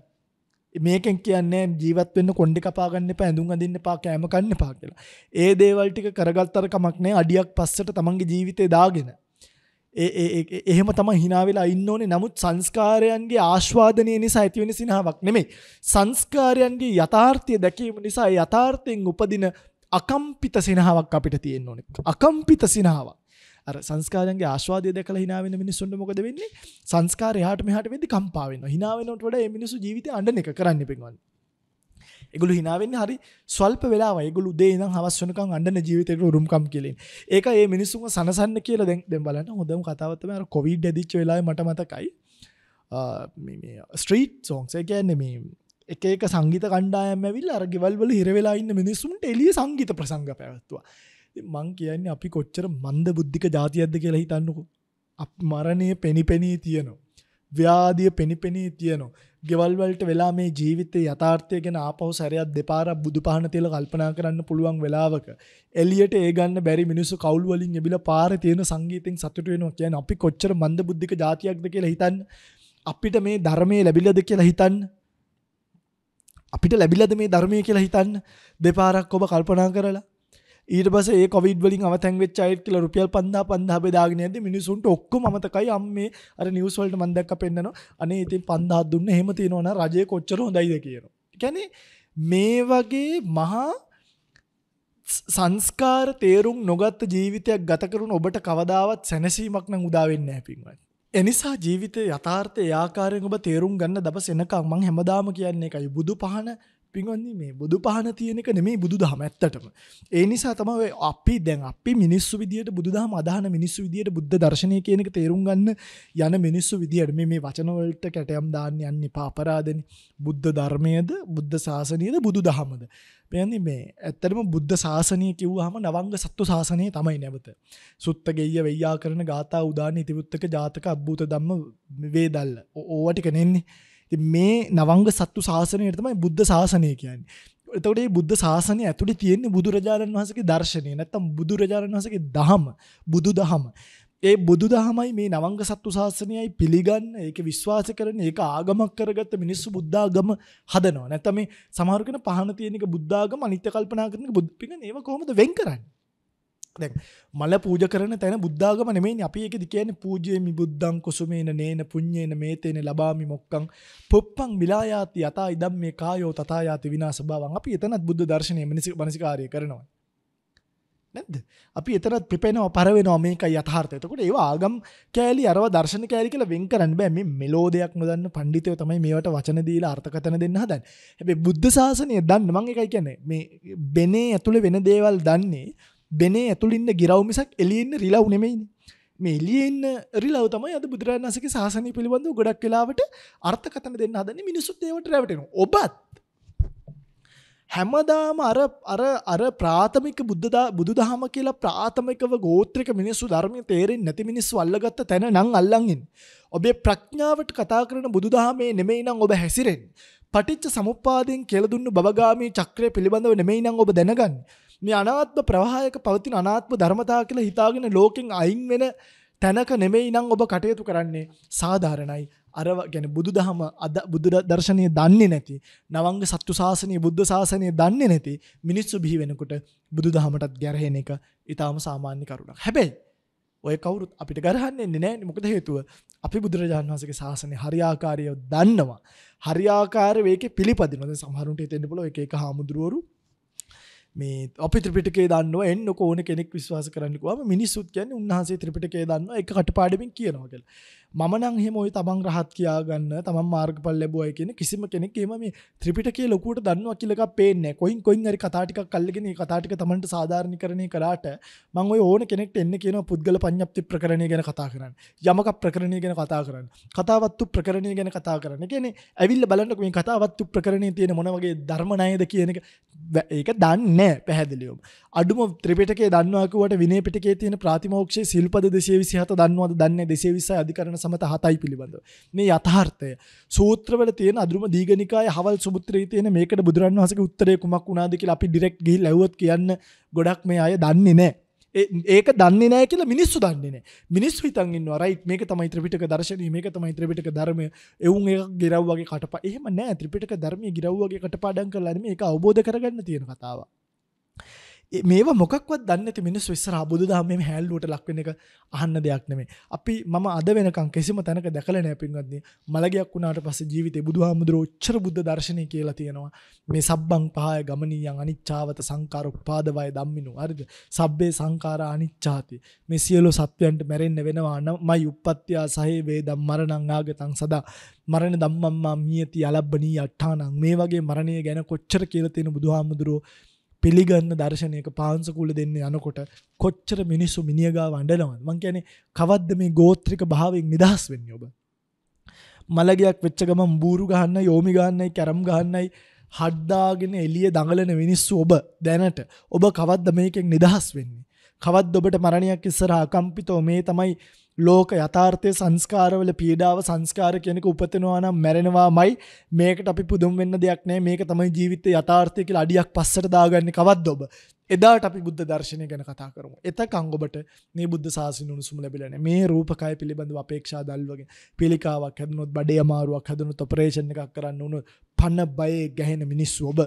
මේකෙන් කියන්නේ ජීවත් වෙන්න කොණ්ඩේ කපා ගන්න එපා, ඇඳුම් අඳින්න එපා, කෑම කන්න එපා කියලා. ඒ දේවල් ටික කරගත්තර කමක් නැහැ. අඩියක් පස්සට තමන්ගේ ජීවිතේ දාගෙන. ඒ ඒ එහෙම තමයි hina වෙලා ඉන්න ඕනේ. නමුත් සංස්කාරයන්ගේ ආස්වාදනය නිසා ඇතිවෙන සිනහාවක් නෙමෙයි. සංස්කාරයන්ගේ යථාර්ථය දැකීම නිසා යථාර්ථයෙන් උපදින අකම්පිත සිනහාවක් අපිට තියෙන්න ඕනේ. අකම්පිත සිනහාවක්. අර සංස්කාරයන්ගේ ආස්වාදය දැකලා hina වෙන මිනිස්සුන්ට මොකද වෙන්නේ? සංස්කාර එහාට මෙහාට වෙද්දි කම්පා වෙනවා. hina වෙනකොට වඩා මේ මිනිස්සු ජීවිතේ අඬන එක කරන්න පිටවන්නේ. ඒගොල්ලෝ hina වෙන්නේ හරි ස්වල්ප වෙලාවයි. ඒගොල්ලෝ උදේ ඉඳන් හවස වෙනකන් අඬන ජීවිතේට උරුම්කම් කියලා. ඒක මේ මිනිස්සුන්ව සනසන්න කියලා දැන් දැන් බලන්න හොඳම කතාව තමයි අර කොවිඩ් ඇදිච්ච වෙලාවේ මට මතකයි. මේ ස්ට්‍රීට් සෝන්ස් ඒ කියන්නේ මේ එක එක සංගීත කණ්ඩායම් ඇවිල්ලා අර ගෙවල් වල හිර වෙලා ඉන්න මිනිස්සුන්ට එළිය සංගීත ප්‍රසංග පැවැත්තුවා. මං කියන්නේ අපි කොච්චර මන්ද බුද්ධික જાතියක්ද කියලා හිතන්නකෝ. මරණය පෙනිපෙනී තියෙනවා. ව්‍යාධිය පෙනිපෙනී තියෙනවා. ගෙවල් වලට වෙලා මේ ජීවිතේ යථාර්ථය ගැන ආපහු සැරයක් දෙපාරක් බුදු පහන තියලා කල්පනා කරන්න පුළුවන් වෙලාවක එළියට ඒ ගන්න බැරි මිනිස්සු කවුළු වලින් එබිලා පාරේ තියෙන සංගීතෙන් සතුටු වෙනවා කියන්නේ අපි කොච්චර මන්ද බුද්ධික જાතියක්ද කියලා හිතන්න. අපිට මේ ධර්මයේ ලැබිලාද කියලා හිතන්න. අපිට ලැබිලාද මේ ධර්මයේ කියලා හිතන්න දෙපාරක් ඔබ කල්පනා කරලා ඊට පස ඒ කොවිඩ් වලින් අමතැන් වෙච්ච අයත් කියලා රුපියල් 5000 5000 බෙදාගෙන යද්දි මිනිසුන්ට ඔක්කොම අමතකයි අම්මේ අර නිවුස් වලට මම දැක්ක පෙන්නනවා අනේ ඉතින් 5000ක් දුන්න එහෙම තියෙනවා නම් රජය කොච්චර හොඳයිද කියනවා. කියන්නේ මේ වගේ මහා සංස්කාර තේරුම් නොගත්ත ජීවිතයක් ගත කරුණු ඔබට කවදාවත් සැනසීමක් නම් උදා වෙන්නේ නැහැ පින්වත්. එනිසා ජීවිතයේ යථාර්ථය ආකාරයෙන් ඔබ තේරුම් ගන්න දවස එනකම් මම හැමදාම කියන්නේ ඒකයි බුදු පහන පින්වන්නේ මේ බුදු පහන තියෙන එක නෙමෙයි බුදු දහම ඇත්තටම. ඒ නිසා තමයි අපි දැන් අපි මිනිස්සු විදියට බුදු දහම අදහන මිනිස්සු විදියට බුද්ධ දර්ශනය කියන එක තේරුම් ගන්න යන මිනිස්සු විදියට මේ මේ වචන වලට කැටයම් දාන්න යන්න එපා අපරාධනේ. බුද්ධ ධර්මයේද බුද්ධ ශාසනයේද බුදු දහමද. මෙයන්නේ මේ ඇත්තටම බුද්ධ ශාසනය කිව්වහම නවංග සත්තු ශාසනය තමයි නැවත. සුත්ත ගෙය්‍ය වෙය්‍යා කරන ගාථා උදාන ඉතිවුත්තක ජාතක අද්භූත ධම්ම වේදල්ල. ඕවා ටික නෙන්නේ. මේ නවංග සත්තු ශාසනයට තමයි බුද්ධ ශාසනය කියන්න එතකොට බුද්ධ ශාසනය ඇතුළි තියෙන්නේ බුදුරජාණන් වහසගේ දර්ශනය නැත්තම් බුදුරජාණන් වහසගේ දහම බුදු දහම ඒ බුදු දහමයි මේ නවංග සත්තු ශාසනයයි පිළිගන්න ඒක විශ්වාස කරන ඒක ආගමක් කරගත්ත මිනිස්සු බුද්ධාගම හදනවා නැත්තම් මේ සමහර කෙනා පහන තියෙන එක බුද්ධාගම අනිත්‍ය කල්පනා කරන එක බුද්ධ පිළිගන්නේ ඒව කොහොමද වෙන් කරන්නේ දැ මල පූජ කරන තැන බුද්ධාගම නෙමෙයි අපි එක දිකයන පූජයමි බුද්ධං කොසුමේන නේන පුං්ඥේන මේතේන ලබාමි මොක්කං පොප්පං මිලායාති යතා ඉදම් මේ කායෝ තතායාති විනාශභාවන් අපි එතනත් බුද්ධ දර්ශනය මනිසි මනසිකාරය කරනවා. නැද අපි එතරත් පිපෙනවා පරවෙනවා මේක යථාර්ථයතකොට ඒ ආගම් කෑලි අරව දර්ශන කෑලි කියලා වෙන් කරන්න බෑ මේ මෙලෝදයක් නොදන්න පණ්ඩිතය තමයි මේවට වචන දීලා අර්ථකථන දෙන්න හදන්නේ. හැබැයි බුද්ධ ශාසනය දන්න මම එකයි කියන්නේ මේ බෙනේ ඇතුලේ වෙන දේවල් දන්නේ බෙනේ ඇතුළින්න ගිරව මිසක් එලියන්න රිලව් නෙමෙයිනි. මේ එලියෙන්න රිලව් තමයි අද බුදුරජාණන්සේගේ ශාසනය පිළිබඳව ගොඩක් වෙලාවට අර්ථකථන දෙන්න හදන්නේ මිනිසුත් ඒවට රැවටෙනවා. ඔබත් හැමදාම අර අර අර ප්‍රාථමික බුද්ධ බුදුදහම කියලා ප්‍රාථමිකව ගෝත්‍රික මිනිස්සු ධර්මයේ තේරෙන්නේ නැති මිනිස්සු අල්ලගත්ත තැන නම් අල්ලන් ඉන්නේ. ඔබේ ප්‍රඥාවට කතා කරන බුදුදහමේ නෙමෙයි නම් ඔබ හැසිරෙන්නේ. පටිච්ච සමුප්පාදයෙන් කියලා දුන්න බබගාමී චක්‍රය පිළිබඳව නෙමෙයි නම් ඔබ දැනගන්නේ. මේ අනාත්ම ප්‍රවාහයක පවතින අනාත්ම ධර්මතාව කියලා හිතාගෙන ලෝකෙන් අයින් වෙන තැනක නෙමෙයි නම් ඔබ කටයුතු කරන්නේ සාධාරණයි අර ගැන බුදුදහම අද බුදු දර්ශනය දන්නේ නැති නවංග සත්තු ශාසනය බුද්ධ ශාසනය දන්නේ නැති මිනිස්සු බිහි වෙනකොට බුදු දහමටත් ගැරහෙන එක ඉතාම සාමාන්‍ය කරුණක් හැබැයි ඔය කවුරුත් අපිට ගරහන්න එන්නේ නෑ මොකද හේතුව අපි බුදුරජාණන් වහන්සේගේ ශාසනය හරියාකාරයව දන්නවා හරියාකාර වේකේ පිළිපදිනවා දැන් සමහරුන්ට හිතෙන්න පුළුවන් එක එක හාමුදුරුවරු මේ අපි ත්‍රිපිටකේ දන්නවා එන්න ඕන කෙනෙක් විශ්වාස කරන්නකෝම මිනිස්සුත් කියන්නේ උන්වහන්සේ ත්‍රිපිටකේ දන්නවා එක කටපාඩමින් කියනවා කියලා. මම නම් එහෙම ওই තමන් රහත් කියා ගන්න තමන් මාර්ගඵල ලැබුවයි කියන කිසිම කෙනෙක් එහෙම මේ ත්‍රිපිටකයේ ලොකුවට දන්නවා කියලා එකක් පේන්නේ නැහැ. කොයින් කොයින් හරි කතා ටිකක් අල්ලගෙන මේ කතා ටික තමන්ට සාධාරණීකරණය කරාට මම ওই ඕන කෙනෙක්ට එන්න කියනවා පුද්ගල පඤ්ඤප්ති ප්‍රකරණය ගැන කතා කරන්න. යමක ප්‍රකරණය ගැන කතා කරන්න. කතාවත්තු ප්‍රකරණය ගැන කතා කරන්න. ඒ කියන්නේ ඇවිල්ලා බලන්නකෝ මේ කතාවත්තු ප්‍රකරණයේ තියෙන මොන වගේ ධර්ම ණයද කියන එක ඒක දන්නේ නැහැ පැහැදිලිවම. අඩුම ත්‍රිපිටකයේ දන්නවා කිව්වට විනය පිටකයේ තියෙන ප්‍රාතිමෝක්ෂයේ සිල්පද 227 දන්නවද දන්නේ 220 අධිකරණ සමත 7යි පිළිබඳව මේ යථාර්ථය සූත්‍රවල තියෙන අදුම දීගනිකායේ හවල් සුබුත්‍රයේ තියෙන මේකට බුදුරන් වහන්සේගේ උත්තරේ කුමක් වුණාද කියලා අපි ඩිරෙක්ට් ගිහිල්ලා ඇහුවොත් කියන්න ගොඩක් මේ අය දන්නේ නැහැ ඒක දන්නේ නෑ කියලා මිනිස්සු දන්නේ නෑ. මිනිස්සු හිතන් ඉන්නවා රයිට් මේක තමයි ත්‍රිපිටක දර්ශනය මේක තමයි ත්‍රිපිටක ධර්මය. එවුන් ඒක ගිරව් වගේ කටපා. එහෙම නෑ ත්‍රිපිටක ධර්මයේ ගිරව් වගේ කටපාඩම් කරලා නෙමෙයි ඒක අවබෝධ කරගන්න තියෙන කතාව. මේවා මොකක්වත් දන්නති මිනිස් විස්සර අබුදු දහම හැල්ලුවට ලක්වෙන එක අහන්න දෙයක් නෙමේ අපි ම අද වෙනකං කිසිම තැනක දැකල නැපින්ගත්න්නේ මළගයක් වුණට පස ජීවිත බුදු හාමුදුරෝච්චර බුද්ධ දර්ශනය කියලා තියෙනවා මේ සබ්බං පහය ගමනීයන් අනිච්චාවත සංකාරක් පාදවය දම්මිනු අරිද සබ්බේ සංකාර අනිච්චාති මේ සියලු සත්වයන්ට මැරෙන්න්න වෙනවා නම් මයි උපත්්‍යයා සහේ වේ දම් මරණංආගතන් සදා මරණ දම්මම්මා මියති අලබ්බනී අට්ටානං මේ වගේ මරණය ගැන කොච්චර කියලතියෙන බුදුහාමුදුරුව පිළිගන්න දර්ශනයක පාන්සකුල දෙන්න යනකොට කොච්චර මිනිස්සු මිනිියගා වඩනවන් මං කියැනෙ කවද්ද මේ ගෝත්‍රික භාවෙන් නිදහස් වෙන්න ඔබ. මලගයක් වෙච්ච ගමම් බූරු ගහන්න යෝමි ගන්නයි කැරම් ගන්නයි හඩ්දාගෙන එලිය දඟලන මිනිස්සු ඔබ දැනට ඔබ කවද්ද මේකෙන් නිදහස් වෙන්නේ. කවත් ඔබට මරණයක් ඉස්සර අකම්පිතෝ මේ තමයි ලෝක යථාර්ථය සංස්කාරවල පීඩාව සංස්කාර කෙනෙක උපතනවා නම් මැරෙනවාමයි මේකට අපි පුදුම් වෙන්න දෙයක් නෑ මේක තමයි ජීවිතය යථාර්ථය කියලා අඩියක් පස්සට දාගන්නේ කවද්ද ඔබ එදාට අපි බුද්ධ දර්ශනය ගැන කතා කරමු. එතකන් ඔබට මේ බුද්ධ ශාසනය උණුසුම ලැබිලා නැහැ. මේ රූපකය පිළිබඳව අපේක්ෂා දැල්වගෙන පිළිකාවක් හැදුනොත් බඩේ අමාරුවක් හැදුනොත් ඔපරේෂන් එකක් කරන්න උනොත් පන්න බයේ ගැහෙන මිනිස්සු ඔබ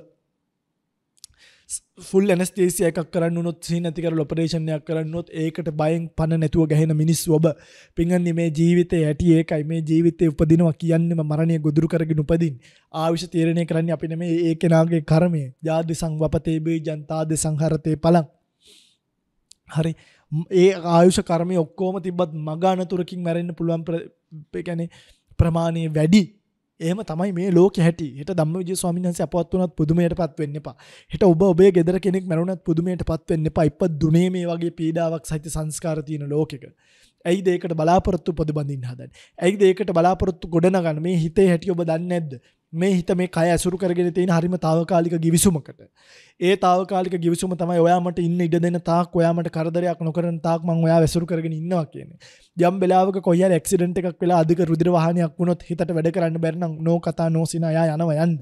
ෆුල් ඇනස්තේසිය එකක් කරන්න නොත් සිනතිකර ලොපරේෂණයක් කරන්නොත් ඒකට බයෙන් පණ නැතුව ගැහෙන මිනිස් ඔබ පිගන්නේ මේ ජීවිතය ඇටි ඒකයි මේ ජීවිතය උපදිනවා කියන්නම මරණය ගොදුරු කරගෙන උපදින් ආවිශ තීරණය කරන්න අපි නෙමේ ඒ කෙනාගේ කර්මය ජාති සංවපතේබේ ජනතාද සංහරතේ පලං හරි ඒ ආයුෂ කර්මය ඔක්කෝම තිබත් මගානතුරකින් මැරෙන්න පුළුවන් ගැන ප්‍රමාණය වැඩි එහෙම තමයි මේ ලෝකෙ හැටි. හෙට ධම්මවිජය ස්වාමීන් වහන්සේ අපවත් වුණත් පුදුමයටපත් වෙන්න එපා. හෙට ඔබ ඔබේ ගෙදර කෙනෙක් මැරුණත් පුදුමයටපත් වෙන්න එපා. ඉපදුනේ මේ වගේ පීඩාවක් සහිත සංස්කාර තියෙන ලෝකෙක. ඇයිද ඒකට බලාපොරොත්තු පොදබඳින්න හදන්නේ? ඇයිද ඒකට බලාපොරොත්තු ගොඩනගන්න මේ හිතේ හැටි ඔබ දන්නේ නැද්ද? මේ හිත මේ කය ඇසුරු කරගෙන තියෙන හරිම తాවකාලික givisුමකට. ඒ తాවකාලික givisුම තමයි ඔයා මට ඉන්න ඉඩ දෙන තාක් ඔයා මට කරදරයක් නොකරන තාක් මම ඔයාව ඇසුරු කරගෙන ඉන්නවා කියන්නේ. යම් වෙලාවක කොයි හරි ඇක්සිඩන්ට් එකක් වෙලා අධික රුධිර වාහනයක් වුණොත් හිතට වැඩ කරන්න බැරි නම් නෝ කතා නෝ සින අයා යනවා යන්න.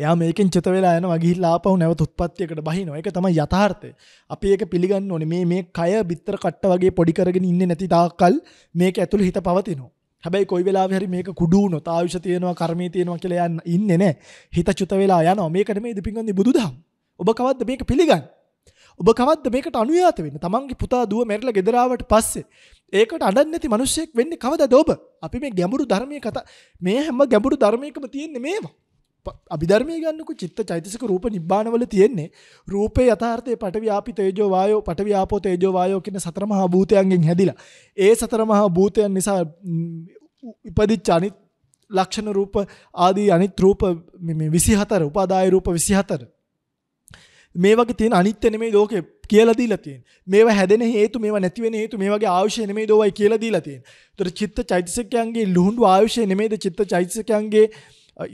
එයා මේකෙන් චිත වෙලා යනවා ගිහිල්ලා ආපහු නැවත උත්පත්තියකට බහිනවා. ඒක තමයි යථාර්ථය. අපි ඒක පිළිගන්න ඕනේ. මේ මේ කය bitter කට්ට වගේ පොඩි කරගෙන ඉන්නේ නැති තාක්කල් මේක ඇතුළේ හිත පවතිනවා. හැබැයි කොයි වෙලාවෙ හරි මේක කුඩු වුණොත් ආයුෂ තියෙනවා කර්මී තියෙනවා කියලා යන්න ඉන්නේ නැහැ. හිත චුත වෙලා යනවා. මේකට මේ දෙපින්ගන්නේ බුදුදහම. ඔබ කවද්ද මේක පිළිගන්නේ? ඔබ කවද්ද මේකට අනුයාත වෙන්නේ? තමන්ගේ පුතා දුව මැරිලා ගෙදරාවට පස්සේ ඒකට අඬන්නේ නැති මිනිස්සෙක් වෙන්නේ කවදද ඔබ? අපි මේ ගැඹුරු ධර්මයේ කතා මේ හැම ගැඹුරු ධර්මයකම තියෙන්නේ මේවා. අභිධර්මය ගන්නකු චිත්ත චෛතසික රූප නිබ්බානවල තියෙන්නේ රූපේ යථාර්ථයේ පටවියාපි තේජෝ වායෝ පටවියාපෝ තේජෝ වායෝ කියන සතර මහා භූතයන්ගෙන් හැදිලා ඒ සතර මහා භූතයන් නිසා ඉපදිච්ච අනිත් ලක්ෂණ රූප ආදී අනිත් රූප මේ 24 උපාදාය රූප 24 මේ වගේ තියෙන අනිත්‍ය නෙමෙයි ලෝකේ කියලා දීලා තියෙන්නේ. මේවා හැදෙන හේතු, මේවා නැති වෙන හේතු, මේ වගේ ආයුෂය නෙමෙයි දෝවයි කියලා දීලා තියෙන්නේ. ඒතර චිත්ත චෛතසිකයන්ගේ ලුහුඬු ආයුෂය නෙමෙයිද චිත්ත චෛතසිකයන්ගේ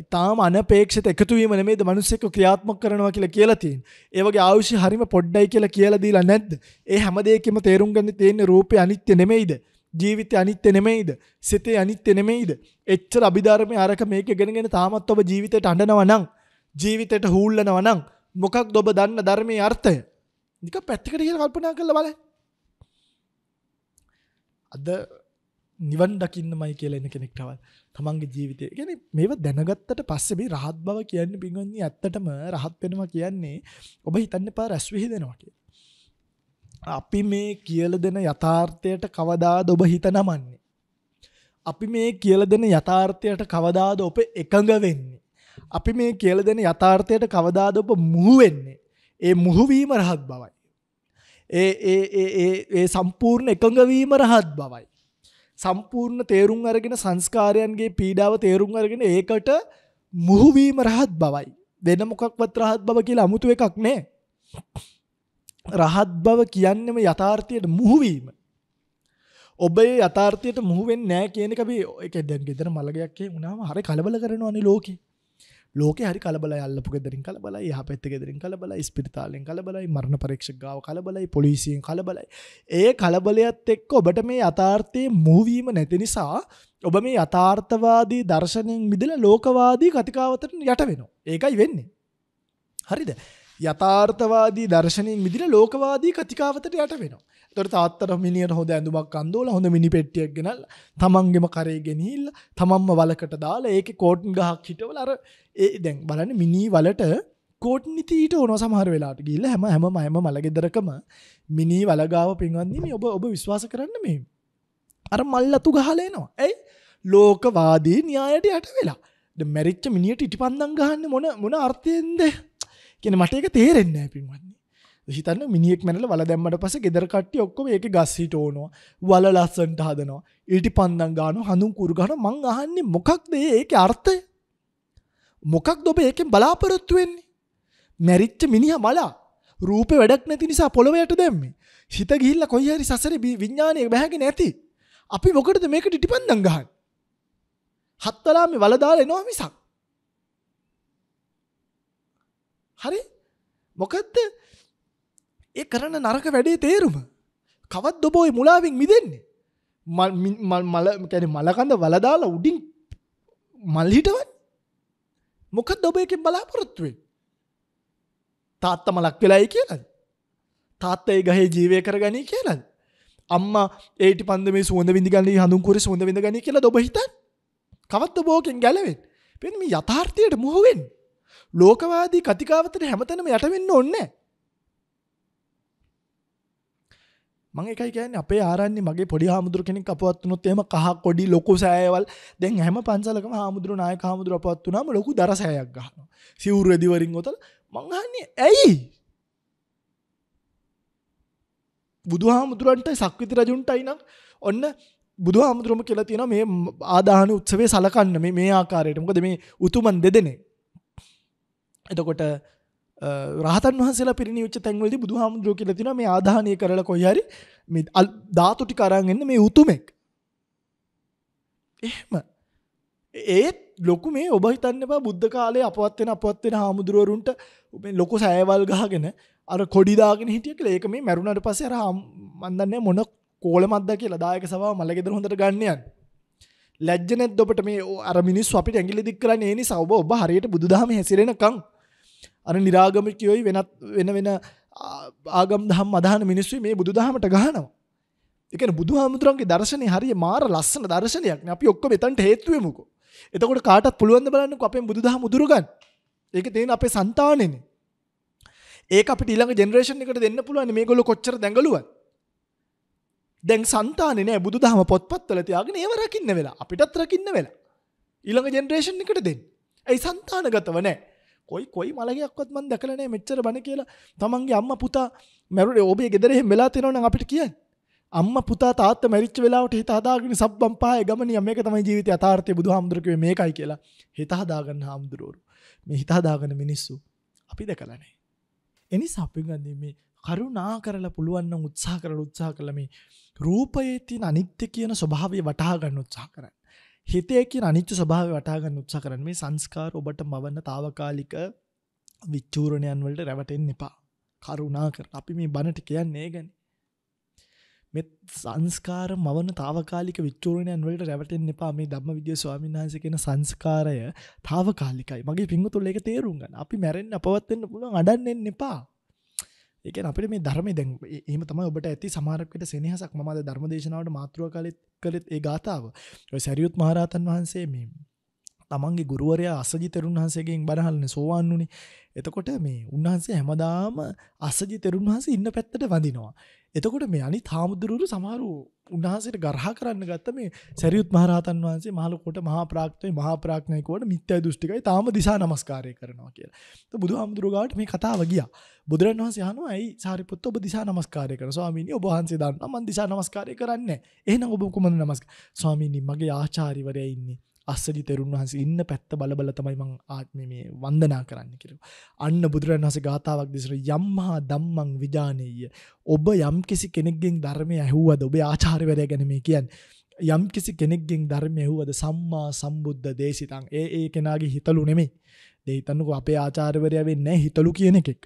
ඉතාම අනපේක්ෂිත එකතුවීම නෙමේද මිනිස්සෙක් ක්‍රියාත්මක කරනවා කියලා කියලා තියෙන. ඒ වගේ අවශ්‍ය හරීම පොඩ්ඩයි කියලා කියලා දීලා නැද්ද? ඒ හැම දෙයකම තේරුම් ගන්න තියෙන්නේ රූපේ අනිත්‍ය නෙමෙයිද? ජීවිතය අනිත්‍ය නෙමෙයිද? සිතේ අනිත්‍ය නෙමෙයිද? එච්චර අභිධර්මයේ අරක මේක ඉගෙනගෙන තාමත් ඔබ ජීවිතයට අඬනවා නම්, ජීවිතයට හූල්ලනවා නම් මොකක්ද ඔබ දන්න ධර්මයේ අර්ථය? නික පැත්තකට කියලා කල්පනා කරලා බලන්න. අද නිවන් දකින්නමයි කියලා එන කෙනෙක්ටවල් තමන්ගේ ජීවිතය يعني මේව දැනගත්තට පස්සේ මේ රහත් බව කියන්නේ පින්වත්නි ඇත්තටම රහත් වෙනවා කියන්නේ ඔබ හිතන්න එපා රැස් විහිදෙනවා කියලා. අපි මේ කියලා දෙන යථාර්ථයට කවදාද ඔබ හිත නමන්නේ? අපි මේ කියලා දෙන යථාර්ථයට කවදාද ඔබ එකඟ වෙන්නේ? අපි මේ කියලා දෙන යථාර්ථයට කවදාද ඔබ මුහු වෙන්නේ? ඒ මුහු වීම රහත් බවයි. ඒ ඒ ඒ ඒ සම්පූර්ණ එකඟ වීම රහත් බවයි. සම්පූර්ණ තේරුම් අරගෙන සංස්කාරයන්ගේ පීඩාව තේරුම් අරගෙන ඒකට මුහුවීම රහත් බවයි. වෙන මොකක්වත් රහත් බව කියලා අමුතු එකක් නෑ. රහත් බව කියන්නේම යථාර්ථයට මුහුවීම. ඔබ ඒ යථාර්ථයට මුහු වෙන්නේ නැහැ කියන එක අපි ඒ කියන්නේ දැන් ගෙදර මලගයක් හේ වුණාම හරි කලබල කරනවනේ ලෝකේ. ලෝක හරි කලබල අල්ලපු ගෙදරින් කලබලයි යහ පැත්ත ගෙදරින් කලබලයි ස්පිරිතාලෙන් කලබලයි මරණ පරීක්ෂගාව කලබලයි පොලිසියෙන් කලබලයි ඒ කලබලයත් එක්ක ඔබට මේ අතාර්ථය මූවීම නැති නිසා ඔබ මේ යථාර්ථවාදී දර්ශනයෙන් මිදිල ලෝකවාදී කතිකාවතට යට වෙනවා ඒකයි වෙන්නේ හරිද යථාර්ථවාදී දර්ශනයෙන් මිදිල ලෝකවාදී කතිකාවතට යට වෙනවා තොට තාත්තර මිනිියට හොඳ ඇඳුමක් අන්දෝල හොඳ මිනි පෙට්ටියක් ගෙනල් තමන්ගෙම කරේ ගෙනහිල් තමම්ම වලකට දාලා ඒක කෝට්න් ගහක් හිටවල අර ඒ දැන් බලන මිනී වලට කෝට්නිතීට ඕන සමහර වෙලාට ගිල්ල හැම හැම හම මළගෙදරකම මිනී වලගාව පින්වන්දීම ඔබ ඔබ විශ්වාස කරන්න මේ. අර මල්ලතු ගහලේනවා. ඇයි ලෝකවාදී න්‍යායට යට වෙලා. මැරිච්ච මිනිියට ඉටි පන්දන් ගහන්න මොන මොන අර්ථයෙන්ද කියෙන මට එක තේරෙන්නේ පින්වන්නේ. හිතන්න මිනිියෙක් මැනල වල දැම්මට පස ගෙදරකට්ටි ඔක්කොම ඒක ගස්සහිට ඕනවා වල ලස්සන්ට හදනවා ඉටි පන්දන් ගාන හඳුම් කුරගන මං අහන්නේ මොකක්ද ඒක අර්ථය මොකක් දොබ ඒකෙන් බලාපොරොත්තු වෙන්නේ මැරිච්ච මිනිහ මලා රූප වැඩක් නැති නිසා පොළොවයට දැම්මේ හිත ගිල්ල කොයිහරි සසර විඤ්ඥානය බැහැකි නැති අපි මොකටද මේක ටිපන්දන් ගහන් හත්තලාම වලදාල එනවා මිසක් හරි මොකදද ඒ කරන නරක වැඩේ තේරුම කවත් දොබෝයි මුලාවෙන් මිදෙන්නේ මලැන මලකඳ වලදාලා උඩින් මල්හිටවත් මොක දොබයකින් බලාපොරොත්තුවේ තාත්ත මලක් වෙලායි කියලද තාත්ත ඒ ගහේ ජීවය කරගනී කියලද අම්මා ඒට පන්ද මේ සුවඳ විඳිගන්න හඳුකුර සුඳ විඳ ගනී කියලා දොබ හිතන් කවත්ත බෝකෙන් ගැලවෙන් පෙනම යථාර්ථයට මුහුවෙන් ලෝකවාදී කතිකාවතට හැමතනම යටවෙන්න ඔන්නෑ මං එකයි කියන්නේ අපේ ආරන්නේ මගේ පොඩි හාමුදුර කෙනෙක් අපවත් වුණොත් එහෙම කහ කොඩි ලොකු සෑයවල් දැන් හැම පන්සලකම හාමුදුරු නායක හාමුදුර අපවත් වුණාම ලොකු දරසෑයක් ගහනවා සිවුරු රෙදිවරින් ඔතල මං අහන්නේ ඇයි බුදු හාමුදුරන්ට සක්විති රජුන්ටයි නම් ඔන්න බුදු හාමුදුරුවම කියලා තියෙනවා මේ ආදාහන උත්සවේ සලකන්න මේ මේ ආකාරයට මොකද මේ උතුමන් දෙදෙනේ එතකොට රහතන් වහන්සේලා පිරිණි වෙච්ච තැන්වලදී බුදුහාමුදුරුවෝ කියලා තිනවා මේ ආදාහනීය කරලා කොයි හරි මේ ධාතු ටික අරන් එන්න මේ උතුමෙක්. එහෙම. ඒත් ලොකු මේ ඔබ හිතන්න එපා බුද්ධ කාලේ අපවත් වෙන අපවත් වෙන හාමුදුරුවරුන්ට මේ ලොකු සෑයවල් ගහගෙන අර කොඩි දාගෙන හිටිය කියලා ඒක මේ මැරුණාට පස්සේ අර මන් දන්නේ මොන කෝලමක්ද කියලා දායක සභාව මලගෙදර හොඳට ගන්න යන්නේ. ලැජ්ජ නැද්ද ඔබට මේ අර මිනිස්සු අපිට ඇඟිලි දික් කරන්නේ ඒ නිසා ඔබ ඔබ හරියට බුදුදහම හැසිරෙනකම් අර නිරාගමිකයෝයි වෙනත් වෙන වෙන ආගම් දහම් අදහන මිනිස්සු මේ බුදුදහමට ගහනවා. ඒ කියන්නේ බුදුහාමුදුරන්ගේ දර්ශනේ හරිය මාර ලස්සන දර්ශනයක් නේ. අපි ඔක්කොම එතනට හේතු වෙමුකෝ. එතකොට කාටත් පුළුවන් ද බලන්නකෝ අපෙන් බුදුදහම උදුර ගන්න. ඒක තියෙන අපේ సంతානෙනේ. ඒක අපිට ඊළඟ ජෙනරේෂන් එකට දෙන්න පුළුවන් මේගොල්ලෝ කොච්චර දැඟලුවත්. දැන් సంతානේ නෑ බුදුදහම පොත්පත්වල තියාගෙන ඒව රකින්න වෙලා. අපිටත් රකින්න වෙලා. ඊළඟ ජෙනරේෂන් එකට දෙන්න. ඒ సంతානගතව නෑ. කොයි කොයි මලගයක්වත් මන් දැකලා නැහැ මෙච්චර බණ කියලා තමන්ගේ අම්මා පුතා මැරුණේ ඔබේ ගෙදර එහෙම වෙලා තියෙනවනම් අපිට කියන්න අම්මා පුතා තාත්තා මැරිච්ච වෙලාවට හිත හදාගෙන සබ්බම් පහේ ගමනිය මේක තමයි ජීවිතය යථාර්ථය බුදුහාමුදුර කිව්වේ මේකයි කියලා හිත හදාගන්න හාමුදුරුවෝ මේ හිත හදාගන්න මිනිස්සු අපි දැකලා නැහැ එනිසා අපි ගන්නේ මේ කරුණා කරලා පුළුවන් නම් උත්සාහ කරලා උත්සාහ කළා මේ රූපයේ තියෙන අනිත්‍ය කියන ස්වභාවය වටහා ගන්න උත්සාහ කරන්න හිතේ කියන අනිත්‍ය ස්වභාවය වටහා ගන්න උත්සාහ කරන්න මේ සංස්කාර ඔබට මවන්න తాවකාලික විචූරණයන් වලට රැවටෙන්න එපා කරුණා කර අපි මේ බණට කියන්නේ ඒකනේ මේ සංස්කාර මවන తాවකාලික විචූරණයන් වලට රැවටෙන්න එපා මේ ධම්මවිද්‍ය ස්වාමීන් වහන්සේ කියන සංස්කාරය తాවකාලිකයි. මගේ පිංගුතුල් ඒක තේරුම් ගන්න. අපි මැරෙන්න අපවත් වෙන්න පුළුවන් අඩන්නෙන්න එපා. එක අපට මේ ධර්මය දැන් ඒම තම ඔබට ඇති සමාරක්කට සෙනහසක් මද ධර්ම දේශනාවට මාතෘව කලෙත් කළෙත් ඒ ගාථාව සැරියුත් මහරහතන් වහන්සේ මෙම තමන්ගේ ගුරුවරයා අසජි තෙරුන් වහන්සේගෙන් බණහල්න සෝවන් වුණේ. එතකොට මේ උන්වහන්සේ හැමදාම අසජි තෙරුන් වහන්සේ ඉන්න පැත්තට වඳිනවා. එතකොට මේ අනිත් හාමුදුරුවෝ සමහරු උන්වහන්සේට ගරහා කරන්න ගත්ත මේ සරියුත් මහරහතන් වහන්සේ මහලොකොට මහා ප්‍රාග්තේ මහා ප්‍රඥයි කවට මිත්‍යා දෘෂ්ටිකයි තාම දිසා නමස්කාරය කරනවා කියලා. તો බුදුහාමුදුරුවෝ ගාවට මේ කතාව ගියා. බුදුරන් වහන්සේ අහනවා ඇයි සාරිපුත්ත ඔබ දිසා නමස්කාරය කරන ස්වාමීනි ඔබ වහන්සේ දන්නා මම දිසා නමස්කාරය කරන්නේ නැහැ. එහෙනම් ඔබ කොහොමද නමස්කාර? ස්වාමීනි මගේ ආචාර්යවරයා ඉන්නේ. අස්සලි තෙරුන් වහස ඉන්න පැත්ත බලබල තමයිමං ආත්ම මේ වන්දනා කරන්න කිරු. අන්න බුදුරන් වහස ගාතාවක් දෙසර යම්හා දම්මං විජානීය. ඔබ යම් කිසි කෙනෙක්ගෙන් ධර්මය ඇහුවද ඔබේ ආචාරවරය ගැනීම කියන්. යම් කිසි කෙනෙක්ගෙන් ධර්මය ඇහුවද සම්මා සම්බුද්ධ දේශිතන් ඒ ඒ කෙනගේ හිතලු නෙමේ. දෙහිතන්නක අපේ ආචාරවරය වෙන්නේ හිතලු කියන එකෙක්.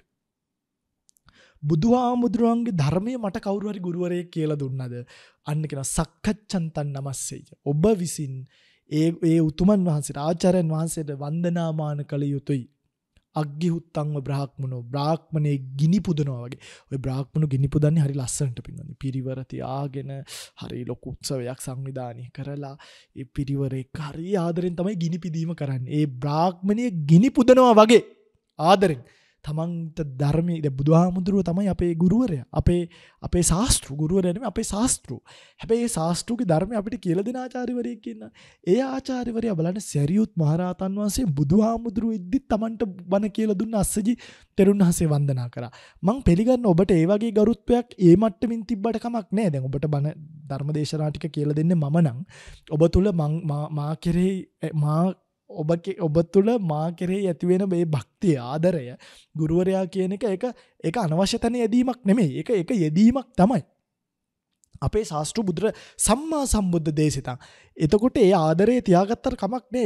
බුදුහාමුදුරුවන්ගේ ධර්මය මට කවුරුහරි ගුරුවරයෙක් කියලා දුන්නද අන්න කෙන සක්කච්ඡන්තන් නමස්සෙය. ඔබ විසින් ඒ ඒ උතුමන් වහන්සේට ආචාර්යන් වහන්සේට වන්දනාමාන කළ යුතුයි. අග්ගිහුත්තංව බ්‍රාහ්මනෝ බ්‍රාහ්මනේ ගිනි පුදනවා වගේ. ඔය බ්‍රාහ්මනෝ ගිනි පුදන්නේ හරි ලස්සනට පින්වන්නේ. පිරිවර තියාගෙන හරි ලොකු උත්සවයක් සංවිධානය කරලා ඒ පිරිවරේ හරි ආදරෙන් තමයි ගිනි පිදීම කරන්නේ. ඒ බ්‍රාහ්මනේ ගිනි පුදනවා වගේ ආදරෙන්. තමන්ට ධර්මය බුදුහාමුදුරුව තමයි අපේ ගුරුවරය අපේ අපේ ශාස්තෘ ගුරුවරයනම අපේ ශාස්තෘ හැබැයි ශාස්තෘක ධර්මය අපිට කියල දෙෙන ආචාරිවරය කියන්න ඒ ආචාරිවරය බලන සැරියුත් මහරහතන් වන්සේ බුදුහාමුදුරුව ඉද්දි තමන්ට බන කියල දුන්න අස්සජි තෙරුන් හසේ වන්දනා කර මං පෙළිගන්න ඔබට ඒවගේ ගරුත්වයක් ඒ මට්ටමින් තිබ්බට කමක් නෑ දැන් ඔබට බන ධර්ම දේශනාටික කියල දෙන්න මමනං ඔබ තුළ මා කෙරෙහි මා ඔබ ඔබ තුළ මා කෙරේ ඇතිවෙන මේ භක්තිය ආදරය ගුරුවරයා කියන එක එක එක අනවශ්‍යතන යෙදීමක් නෙමේ එක එක යෙදීමක් තමයි. අපේ ශාස්ට්‍ර බුදුර සම්මා සම්බුද්ධ දේශිතන්. එතකොට ඒ ආදරේ තියාගත්තර කමක් නේ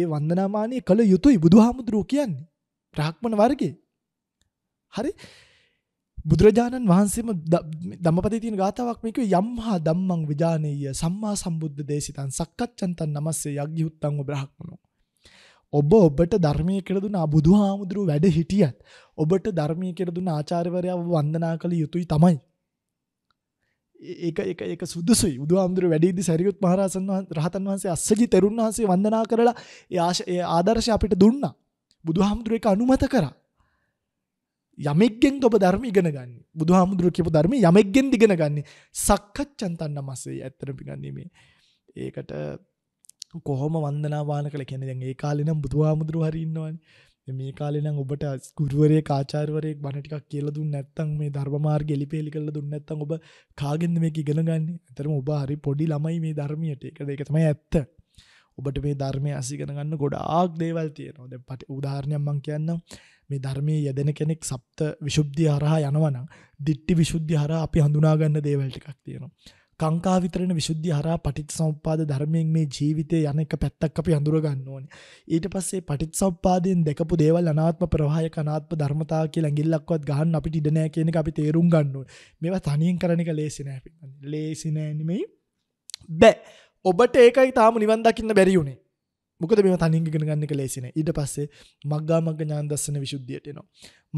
ඒ වන්දනාමානය කළ යුතුයි බුදු හාමුදුරුව කියන්නේ ප්‍රහක්්මණ වර්ගේ. හරි බුදුරජාණන් වහන්සේම දමපති තියෙන ගාතාවක් මේක යම් හා දම්මං විජානීය සම්මා සම්බුද්ධ දේශිතන් සක්කච්චන්තන් නමස්සේ යග්‍යුත්තං ඔබ බ්‍රහ්මනෝ ඔබ ඔබට ධර්මය කරදුන බුදු හාමුදුරුව වැඩ හිටියත් ඔබට ධර්මය කරදුන ආචාර්වරයාව වන්දනා කළ යුතුයි තමයි. ඒක එක එක සුදුසුයි බුදුහාමුදුරුව වැඩිදි සරියුත් මහරහතන් රහතන් වහන්සේ අස්සජි තෙරුන් වහන්සේ වන්දනා කරලා ඒ ආදර්ශය අපිට දුන්නා. බුදුහාමුදුරුව ඒක අනුමත කරා. යමෙක්ගෙන් ඔබ ධර්ම ඉගෙන ගන්න. බුදුහාමුදුරුව කියපු ධර්ම යමෙක්ගෙන් ඉගෙන ගන්න. සක්කච්ඡන්තන්න මාසේ ඇත්තට පිගන්නේ මේ. ඒකට කොහොම වන්දනාවාන කළ කැනෙ දැන් ඒ කාලෙනම් බුදුහාමුදුරු හරින්නවනේ මේ කාලෙනම් ඔබට ගුරුවරේ කාචාර්වරයෙක් බණ ටිකක් කියලා දුන්නේ නැත්නම් මේ ධර්ම මාර්ගෙ එලිපෙලි කරලා දුන්නේ නැත්නම් ඔබ කාගෙන්ද මේක ඉගෙන ගන්නෙ? අතරම ඔබ හරි පොඩි ළමයි මේ ධර්මියට. ඒක ඒක තමයි ඇත්ත. ඔබට මේ ධර්මය අසිගෙන ගන්න ගොඩාක් දේවල් තියෙනවා. දැන් පටි උදාහරණයක් මම කියන්නම්. මේ ධර්මයේ යෙදෙන කෙනෙක් සප්ත විසුද්ධිය හරහා යනවනම්, ditthi විසුද්ධිය හරහා අපි හඳුනා ගන්න දේවල් ටිකක් තියෙනවා. කාංකා විතරණ විසුද්ධිය හරහා පටිච්චසමුප්පාද ධර්මයෙන් මේ ජීවිතය යන එක පැත්තක් අපි අඳුර ගන්න ඕනේ. ඊට පස්සේ පටිච්චසමුප්පාදයෙන් දැකපු දේවල් අනාත්ම ප්‍රවාහයක අනාත්ම ධර්මතාව කියලා ඇඟිල්ලක්වත් ගහන්න අපිට ඉඩ නැහැ කියන එක අපි තේරුම් ගන්න ඕනේ. මේවා තනියෙන් කරන එක ලේසි නෑ. ලේසි නෑ නෙමෙයි. බෑ. ඔබට ඒකයි තාම නිවන් දකින්න බැරි උනේ. මොකද මේ තනින් ඉගෙන ගන්න එක ලේසි නෑ. ඊට පස්සේ මග්ගා මග්ග ඥාන දර්ශන විසුද්ධියට එනවා.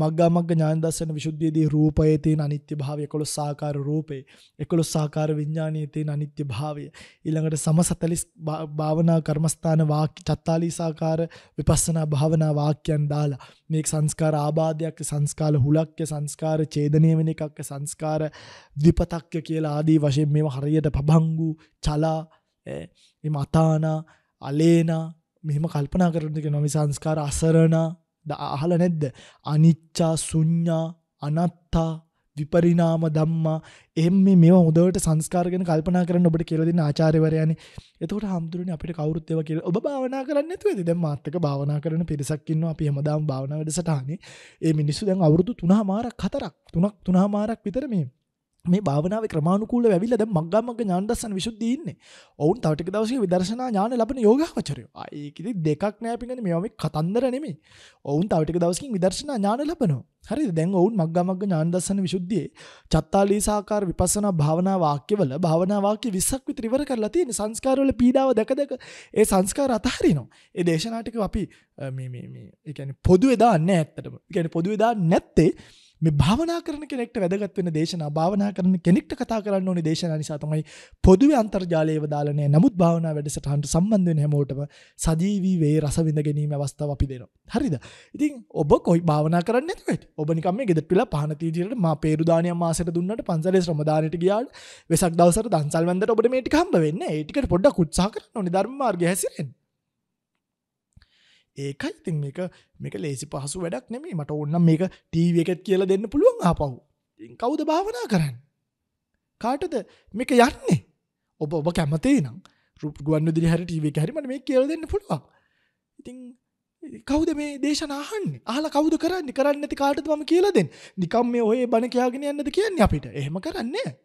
මග්ගා මග්ග ඥාන දර්ශන විසුද්ධියේදී රූපයේ තියෙන අනිත්‍ය භාවය 11 ආකාර රූපේ 11 ආකාර විඥානයේ තියෙන අනිත්‍ය භාවය ඊළඟට සම 40 භාවනා කර්මස්ථාන වාක්‍ය 44 ආකාර විපස්සනා භාවනා වාක්‍යයන් දාලා මේක සංස්කාර ආබාධයක් සංස්කාර හුලක්ක සංස්කාර ඡේදනය වෙන එකක් සංස්කාර ද්විපතක්ක කියලා ආදී වශයෙන් මේවා හරියට පබංගු චලා මේ මතානා අලේන මෙහෙම කල්පනා කරනක නොමි සංස්කාර අසරණ ද අහල නැද්ද අනිච්චා සුඥ්ඥා අනත්තා විපරිනාම දම්මා එම මේ හොදට සංස්කාරගෙන කල්පනා කරන්න ඔබට කෙලදින ආචාරවරයන එතකට හමුදුරන අපිට කවරුත්තව කියල ඔබ භාවනා කරන්න ඇතුවද දැ මාර්ථක භාවනා කරන පිරිසක්කින්න අප හමදාම් භාවනාවට සටහනේ ඒ මිනිස්සු දැන් අවුරුදු තුනා මාරක් හතරක් තුනක් තුනා මාරක් විතරමේ මේ භාවනාව ක්‍රමාණුකූල වැවිල්ල දැන් මග්ගමග්ග ඥානදර්ශන විසුද්ධිය ඉන්නේ. ඔවුන් තව ටික දවසක විදර්ශනා ඥාන ලැබෙන යෝගාවචරයෝ. ආ ඒකෙදි දෙකක් නෑ පිටින් මේවා මේ කතන්දර නෙමෙයි. ඔවුන් තව ටික දවසකින් විදර්ශනා ඥාන ලැබෙනවා. හරිද? දැන් ඔවුන් මග්ගමග්ග ඥානදර්ශන විසුද්ධියේ චත්තාලීස ආකාර විපස්සනා භාවනා වාක්‍යවල භාවනා වාක්‍ය 20ක් විතර ඉවර කරලා තියෙන සංස්කාරවල පීඩාව දැක දැක ඒ සංස්කාර අතහරිනවා. ඒ දේශනා ටික අපි මේ මේ මේ ඒ කියන්නේ පොදුවේ දාන්නේ නැහැ ඇත්තටම. ඒ කියන්නේ පොදුවේ දාන්නේ නැත්තේ මේ භාවනා කරන කෙනෙක්ට වැදගත් වෙන දේශනා භාවනා කරන කෙනෙක්ට කතා කරන්න ඕනේ දේශනා නිසා තමයි පොදුවේ අන්තර්ජාලයේව දාලා නැහැ. නමුත් භාවනා වැඩසටහනට සම්බන්ධ වෙන හැමෝටම සජීවී වේ රස විඳ ගැනීම අවස්ථාව අපි දෙනවා. හරිද? ඉතින් ඔබ කොයි භාවනා කරන්නේ නැතුව හිට. ඔබ නිකම් මේ ගෙදර පිළා පහන තීජිරට මා peeru දානියක් මාසෙට දුන්නට පන්සලේ ශ්‍රම දානෙට ගියාට වෙසක් දවසට දන්සල් වන්දට ඔබට මේ ටික හම්බ වෙන්නේ. ඒ ටිකට පොඩ්ඩක් උත්සාහ කරන්න ඕනේ ධර්ම මාර්ගය හැසිරෙන්න. ඒකයි ඉතින් මේක මේක ලේසි පහසු වැඩක් නෙමේ මට ඕන්නම් මේක ටීවී එකත් කියලා දෙන්න පුළුවන් ආපහු. ඉතින් කවුද භාවනා කරන්නේ? කාටද මේක යන්නේ? ඔබ ඔබ කැමතේ නම් ගුවන් විදුලි හැර ටීවී එක හැරි මට මේක කියලා දෙන්න පුළුවන්. ඉතින් කවුද මේ දේශනා අහන්නේ? අහලා කවුද කරන්නේ? කරන්නේ නැති කාටද මම කියලා දෙන්නේ? නිකම් මේ ඔය බණ කියාගෙන යන්නද කියන්නේ අපිට? එහෙම කරන්නේ නැහැ.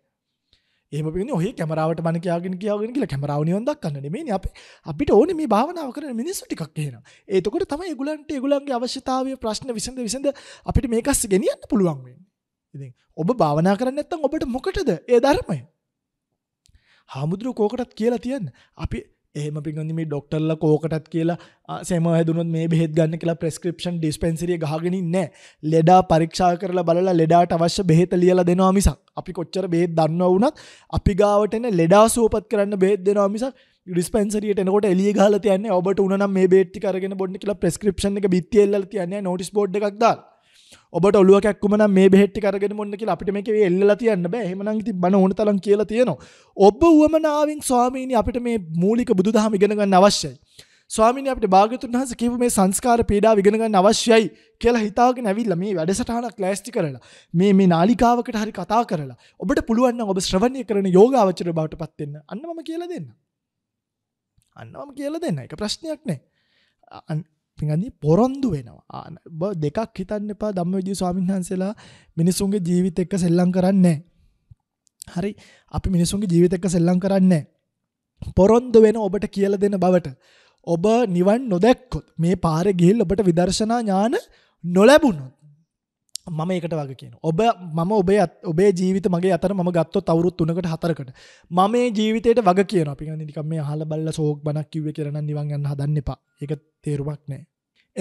එහම පින ඔහ කැමරාවට බන කියයාගෙන කියයාගෙන කියලා කැමරාවනියොන් දක්න්න මේ අප අපිට ඕන මේ භාවනාව කර මිනිස්සු ටික් කියන ඒතකොට තම ගුලන්ට ගුලන්ගේ අවශ්‍යතාවය ප්‍රශ්න විසඳ විසඳ අපිට මේකස් ගෙනියන්න පුළුවන් ඉති ඔබ භාවනා කරන්න ඇත්තම් ඔබට මොකටද ඒ ධර්මය හාමුදුරු කෝකටත් කියලා තියන්න අපි එහම පිගොඳ මේ ඩොක්ටල්ල කෝකටත් කියලා සෑම හැදුනොත් මේ බෙත් ගන්න කියලා ප්‍රස්ක්‍රපෂන් ඩිස්පෙන්සිරිය ගහගෙන නෑ ලෙඩා පරීක්ෂා කරලා බලලා ලෙඩාට අවශ්‍ය බෙහෙත ලියල දෙනවා මිසක් අපි කොච්චර බෙත් දන්න වුනත් අපි ගාවටන ලෙඩා සුවපත් කරන්න බෙත් දෙනවා මිසක් ඩිස්පන්සරියට එනකොට එලිය ගහලා තියන්නේ ඔබට උනනම් මේ බේට්ටි කරගෙන බොන්න කියලා ප්‍රස්ක්‍රිප්ෂන් එක බිත්ති එල්ලලා තියන්නේ නොටිස් බෝඩ් එකක් දාලා ඔබට ඔලුවකක්කමන මේ බෙට්ි කරගෙන මොන්න කියලා අපිට මේක එල්ල තියන්න බෑ හෙමනංගති බන ඕන තරම් කියලා තියෙනවා. ඔබ වුවමනාවෙන් ස්වාමීනි අපිට මේ මූලික බුදුදහම ඉගෙන ගන්න අවශ්‍යයි. ස්වාමිනි අපිට භාගතුන් වහන්සේ කියපු මේ සංස්කාර පීඩාව ඉගෙන ගන්න අවශ්‍යයි කියලා හිතාගෙන ඇවිල්ලා මේ වැඩසටහනක් ලෑස්ති කරලා මේ මේ නාලිකාවකට හරි කතා කරලා ඔබට පුළුවන් නම් ඔබ ශ්‍රවණය කරන යෝගාවචර බවට පත් වෙන්න අන්න මම කියලා දෙන්න. අන්න මම කියලා දෙන්න. ඒක ප්‍රශ්නයක් නෑ. නිකන් පොරොන්දු වෙනවා දෙකක් හිතන්න එපා ධම්මවිජය ස්වාමීන් වහන්සේලා මිනිසුන්ගේ ජීවිත එක්ක සෙල්ලම් කරන්නේ හරි අපි මිනිසුන්ගේ ජීවිත එක්ක සෙල්ලම් කරන්නේ පොරොන්දු වෙන ඔබට කියලා දෙන බවට ඔබ නිවන් නොදැක්කොත් මේ පාරේ ගිහින් ඔබට විදර්ශනා ඥාන නොලැබුණොත් මම ඒකට වගේ කියන ඔබ මම ඔබේ ඔබේ ජීවිත මගේ අතර ම ගත්ත තවරුත් තුනකට හතරකට මම ජීවිතයට වග කියන අපි නික මේ හල බල්ල සෝක් බනක් කිව කරන නිවන්ගන්න හදන්න එපා එක තේරුවක් නෑ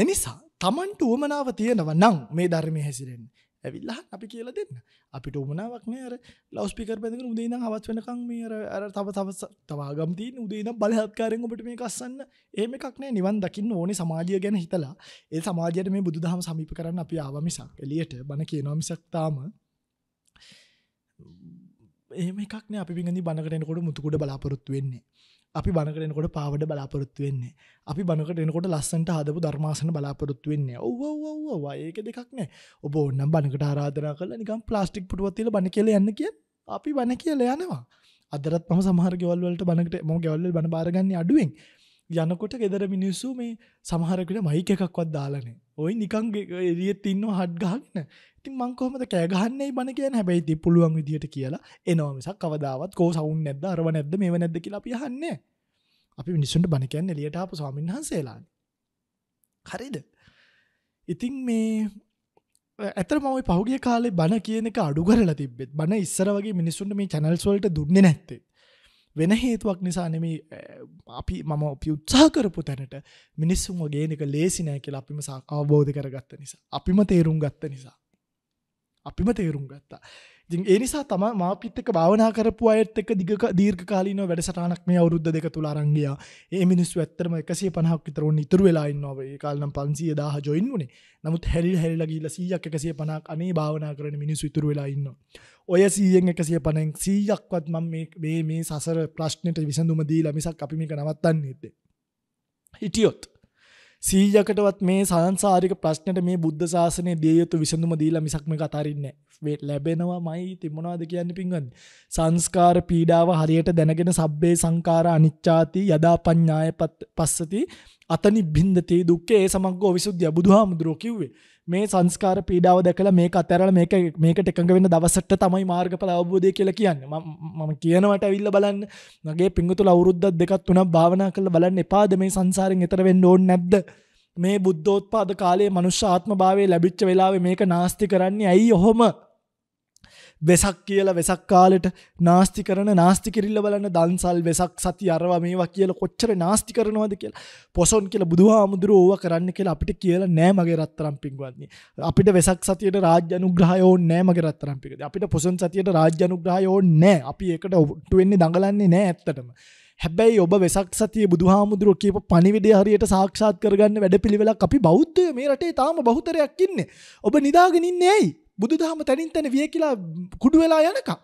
එනිසා තමන්ට ුවමනාව තියෙනව නං මේ ධර්මය හැසිරෙන් ඇවිල්ලා අපි කියලා දෙන්න. අපිට උමනාවක් නෑ අර ලවුඩ් ස්පීකර් බඳගෙන උදේ ඉඳන් හවස් වෙනකන් මේ අර අර තව තව තව ආගම් තියෙන උදේ ඉඳන් බලහත්කාරයෙන් ඔබට මේක අස්සන්න. එහෙම එකක් නෑ නිවන් දකින්න ඕනේ සමාජය ගැන හිතලා. ඒ සමාජයට මේ බුදුදහම සමීප කරන්න අපි ආවා මිසක් එළියට බන කියනවා මිසක් තාම එහෙම එකක් නෑ අපි වින්දි බනකට එනකොට මුතුකුඩ බලාපොරොත්තු වෙන්නේ. අපි බනකටෙනකොට පාවඩ බලාපොරොත්තු වෙන්නේ අපි බනකට එනකොට ලස්සන්ට හදපු ධර්මාසන බලාපොරොත්තු වෙන්නේ ඔව්වව්වවා ඒක දෙකක් නෑ ඔබ ඔන්නම් බනකට ආරාධනා කරලා නිකම් ප්ලාස්ටික් පුටුවත්තිල බන කියල යන්න කිය අපි බන කියල යනවා අදරත් පම සමහර ගෙවල්වලට බනකට ම ගෙවල්ල බන බාරගන්න අඩුවෙන් යනකොට ගෙදර මිනිස්සු මේ සමහරකට මයික එකක්වත් දාලනේ ඔයි නිකං එරියත් ඉන්න හඩ්ගාගෙන ඉතින් මංකොහමද කෑගහන්නේ බන කිය හැබැයි ති පුළුවන් විදිට කියලා එනවාමසක් කවදාවත් කෝ සවුන් නැද අරව නැද මේ නැද කියලා පියහන්නේ අපි මිනිස්සුන්ට බණ කියන්න එලියට අප ස්වාමීන් වහන්සේලාන හරිද ඉතින් මේ ඇතර මම පහුගේ කාලේ බණ කියන එක අඩු කරලා තිබෙත් බණ ඉස්සර වගේ මිනිස්සුන්ට මේ චැනල්ස්වලට දුන්නේ නැත්තේ වෙන හේතුවක් නිසා නෙම අපි මම අපි උත්සා කරපු තැනට මිනිස්සුන් වගේ එක ලේසිනෑ කියලා අපිම අවබෝධ කරගත්ත නිසා. අපිම තේරුම් ගත්ත නිසා. අපිම තේරුම් ගත්තා. ඉතින් ඒ නිසා තම මාපිත් එක්ක භාවනා කරපු අයත් එක්ක දිගක දීර්ඝකාලීනව වැඩසටහනක් මේ අවුරුද්ද දෙක තුල අරන් ගියා. ඒ මිනිස්සු ඇත්තටම 150ක් විතර උන් ඉතුරු වෙලා ඉන්නවා. ඒ කාලේ නම් 500000 ජොයින් වුණේ. නමුත් හැරිලා හැරිලා ගිහිල්ලා 100ක් 150ක් අනේ භාවනා කරන මිනිස්සු ඉතුරු වෙලා ඉන්නවා. ඔය සීයෙන් එකසිය පනෙන් සීයක්වත් මම මේ මේ සසර ප්‍රශ්නයට විසඳුම දීලා මිසක් අපි මේක නවත්තන්නේ නැත්තේ. හිටියොත් සීයකටවත් මේ සංසාරික ප්‍රශ්නයට මේ බුද්ධ ශාසනය දිය යුතු විසඳුම දීලා මිසක් මේක අතාරින්නේ නැහැ. ලැබෙනවා මයි තිබුණාද කියන්නේ පින්වත්. සංස්කාර පීඩාව හරියට දැනගෙන සබ්බේ සංඛාර අනිච්චාති යදා පඤ්ඤාය පස්සති අතනි බින්දතේ දුක්ඛේ සමග්ගෝ විසුද්ධිය බුදුහාමුදුරෝ කිව්වේ. මේ සංස්කාර පීඩාව දැකලා මේක අතහැරලා මේක මේකට එකඟ වෙන්න දවසට තමයි මාර්ගඵල අවබෝධය කියලා කියන්නේ. මම මම කියනවට ඇවිල්ලා බලන්න. මගේ පිංගුතුල අවුරුද්දක් දෙකක් තුනක් භාවනා කරලා බලන්න එපාද මේ සංසාරෙන් එතර වෙන්න ඕනේ නැද්ද? මේ බුද්ධෝත්පාද කාලයේ මනුෂ්‍ය ආත්ම භාවයේ ලැබිච්ච වෙලාවේ මේක නාස්ති කරන්නේ ඇයි ඔහොම? වෙසක් කියලා වෙසක් කාලෙට නාස්ති කරන නාස්ති කිරිල්ල බලන්න දන්සල් වෙසක් සති අරවා මේවා කියලා කොච්චර නාස්ති කරනවද කියලා පොසොන් කියලා බුදුහාමුදුරුවෝ ඕවා කරන්න කියලා අපිට කියලා නෑ මගේ රත්තරන් පිංගුවත්නි අපිට වෙසක් සතියට රාජ්‍ය අනුග්‍රහය ඕනේ නෑ මගේ රත්තරන් පිංගුවත්නි අපිට පොසොන් සතියට රාජ්‍ය අනුග්‍රහය ඕනේ නෑ අපි ඒකට ඔට්ටු වෙන්නේ දඟලන්නේ නෑ ඇත්තටම හැබැයි ඔබ වෙසක් සතිය බුදුහාමුදුරුවෝ කියපු පණිවිඩය හරියට සාක්ෂාත් කරගන්න වැඩපිළිවෙලක් අපි බෞද්ධයෝ මේ රටේ තාම බහුතරයක් ඉන්නේ. ඔබ නිදාගෙන ඉන්නේ ඇයි? බුදුදහම තනින් තන විය කියලා කුඩු වෙලා යනකම්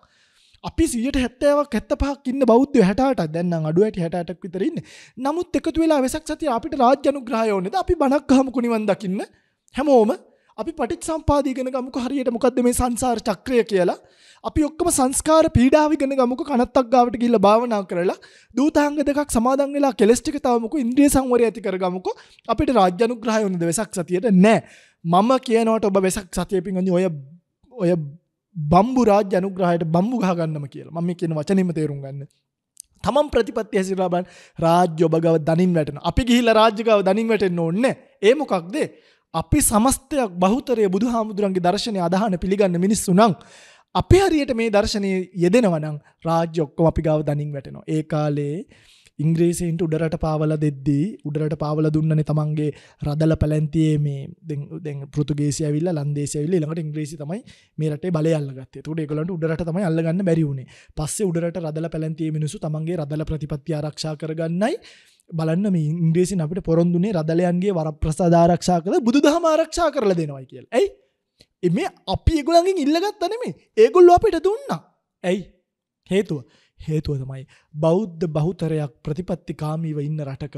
අපි 70ක් 75ක් ඉන්න බෞද්ධයෝ 68ක් දැන් නම් අඩු ඇටි 68ක් විතර ඉන්නේ. නමුත් එකතු වෙලා වෙසක් සතිය අපිට රාජ්‍ය අනුග්‍රහය ඕනේද? අපි බණක් ගහමුකෝ නිවන් දකින්න. හැමෝම අපි පටිච් සම්පාදී ඉගෙන ගමුකෝ හරියට මොකද්ද මේ සංසාර චක්‍රය කියලා. අපි ඔක්කොම සංස්කාර පීඩාව ඉගෙන ගමුකෝ කනත්තක් ගාවට ගිහිල්ලා භාවනා කරලා දූතාංග දෙකක් සමාදන් වෙලා කෙලස් ටික තවමුකෝ ඉන්ද්‍රිය සංවරය ඇති කරගමුකෝ. අපිට රාජ්‍ය අනුග්‍රහය ඕනේද වෙසක් සතියට? නැහැ. මම කියනට ඔබ වෙසක් සතිය පින්ගඳ ඔය ඔය බම්බු රාජ අනුග්‍රහයට බම්බු ගහගන්නම කියලා මම කියන වචනීම තේරුම් ගන්න තමන් ප්‍රතිපත්ති හැසිරබන් රාජ්‍ය ඔබගව දනින් වැටන අපි ගිහිල රාජ්‍යකව දනින් වැටෙන්න්න ඕන්න ඒමොකක්දේ අපි සමස්තයක් බහතරය බුදු හාමුදුරන්ගේ දර්ශනය අදහන පිළිගන්න මිනිස්සු නං අපි හරියට මේ දර්ශනය යෙදෙනවනං රාජ්‍ය ඔක්කොම අපි ගව දනින් වැටෙනවා ඒ කාලේ ඉංග්‍රීසින්ට උඩරට පාවල දෙද්දී උඩරට පාවල දුන්නන තමන්ගේ රදල පැලැන්තියේ මේ පෘතුගේසිය විල්ල ලන්දේසියවිල්ල ළඟට ඉංග්‍රීසි තමයි මේ රටේ බලයල්ලගත්තේ තුට ඒගොල්ලන්ට උඩරට තමයි අල්ලගන්න බැරි වුණේ පස්සේ උඩරට රදල පැලැන්තියේ මිනිස්සු තමන්ගේ රදල ප්‍රතිපත්ති ආරක්ෂා කරගන්නයි බලන්න මේ ඉංග්‍රීසින් අපිට පොරොන්දුනේ රදලයන්ගේ වර ප්‍රසාධාරක්ෂා කළ බුදු දහම ආරක්ෂා කරලා දෙනවා කියලා ඇයි එම අපි ඒගොලන්ගින් ඉල්ලගත්තනෙමේ ඒගොල්ලො අපිට දුන්න ඇයි හේතුව හේතුව තමයි බෞද්ධ බහුතරයක් ප්‍රතිපත්තිකාමීව ඉන්න රටක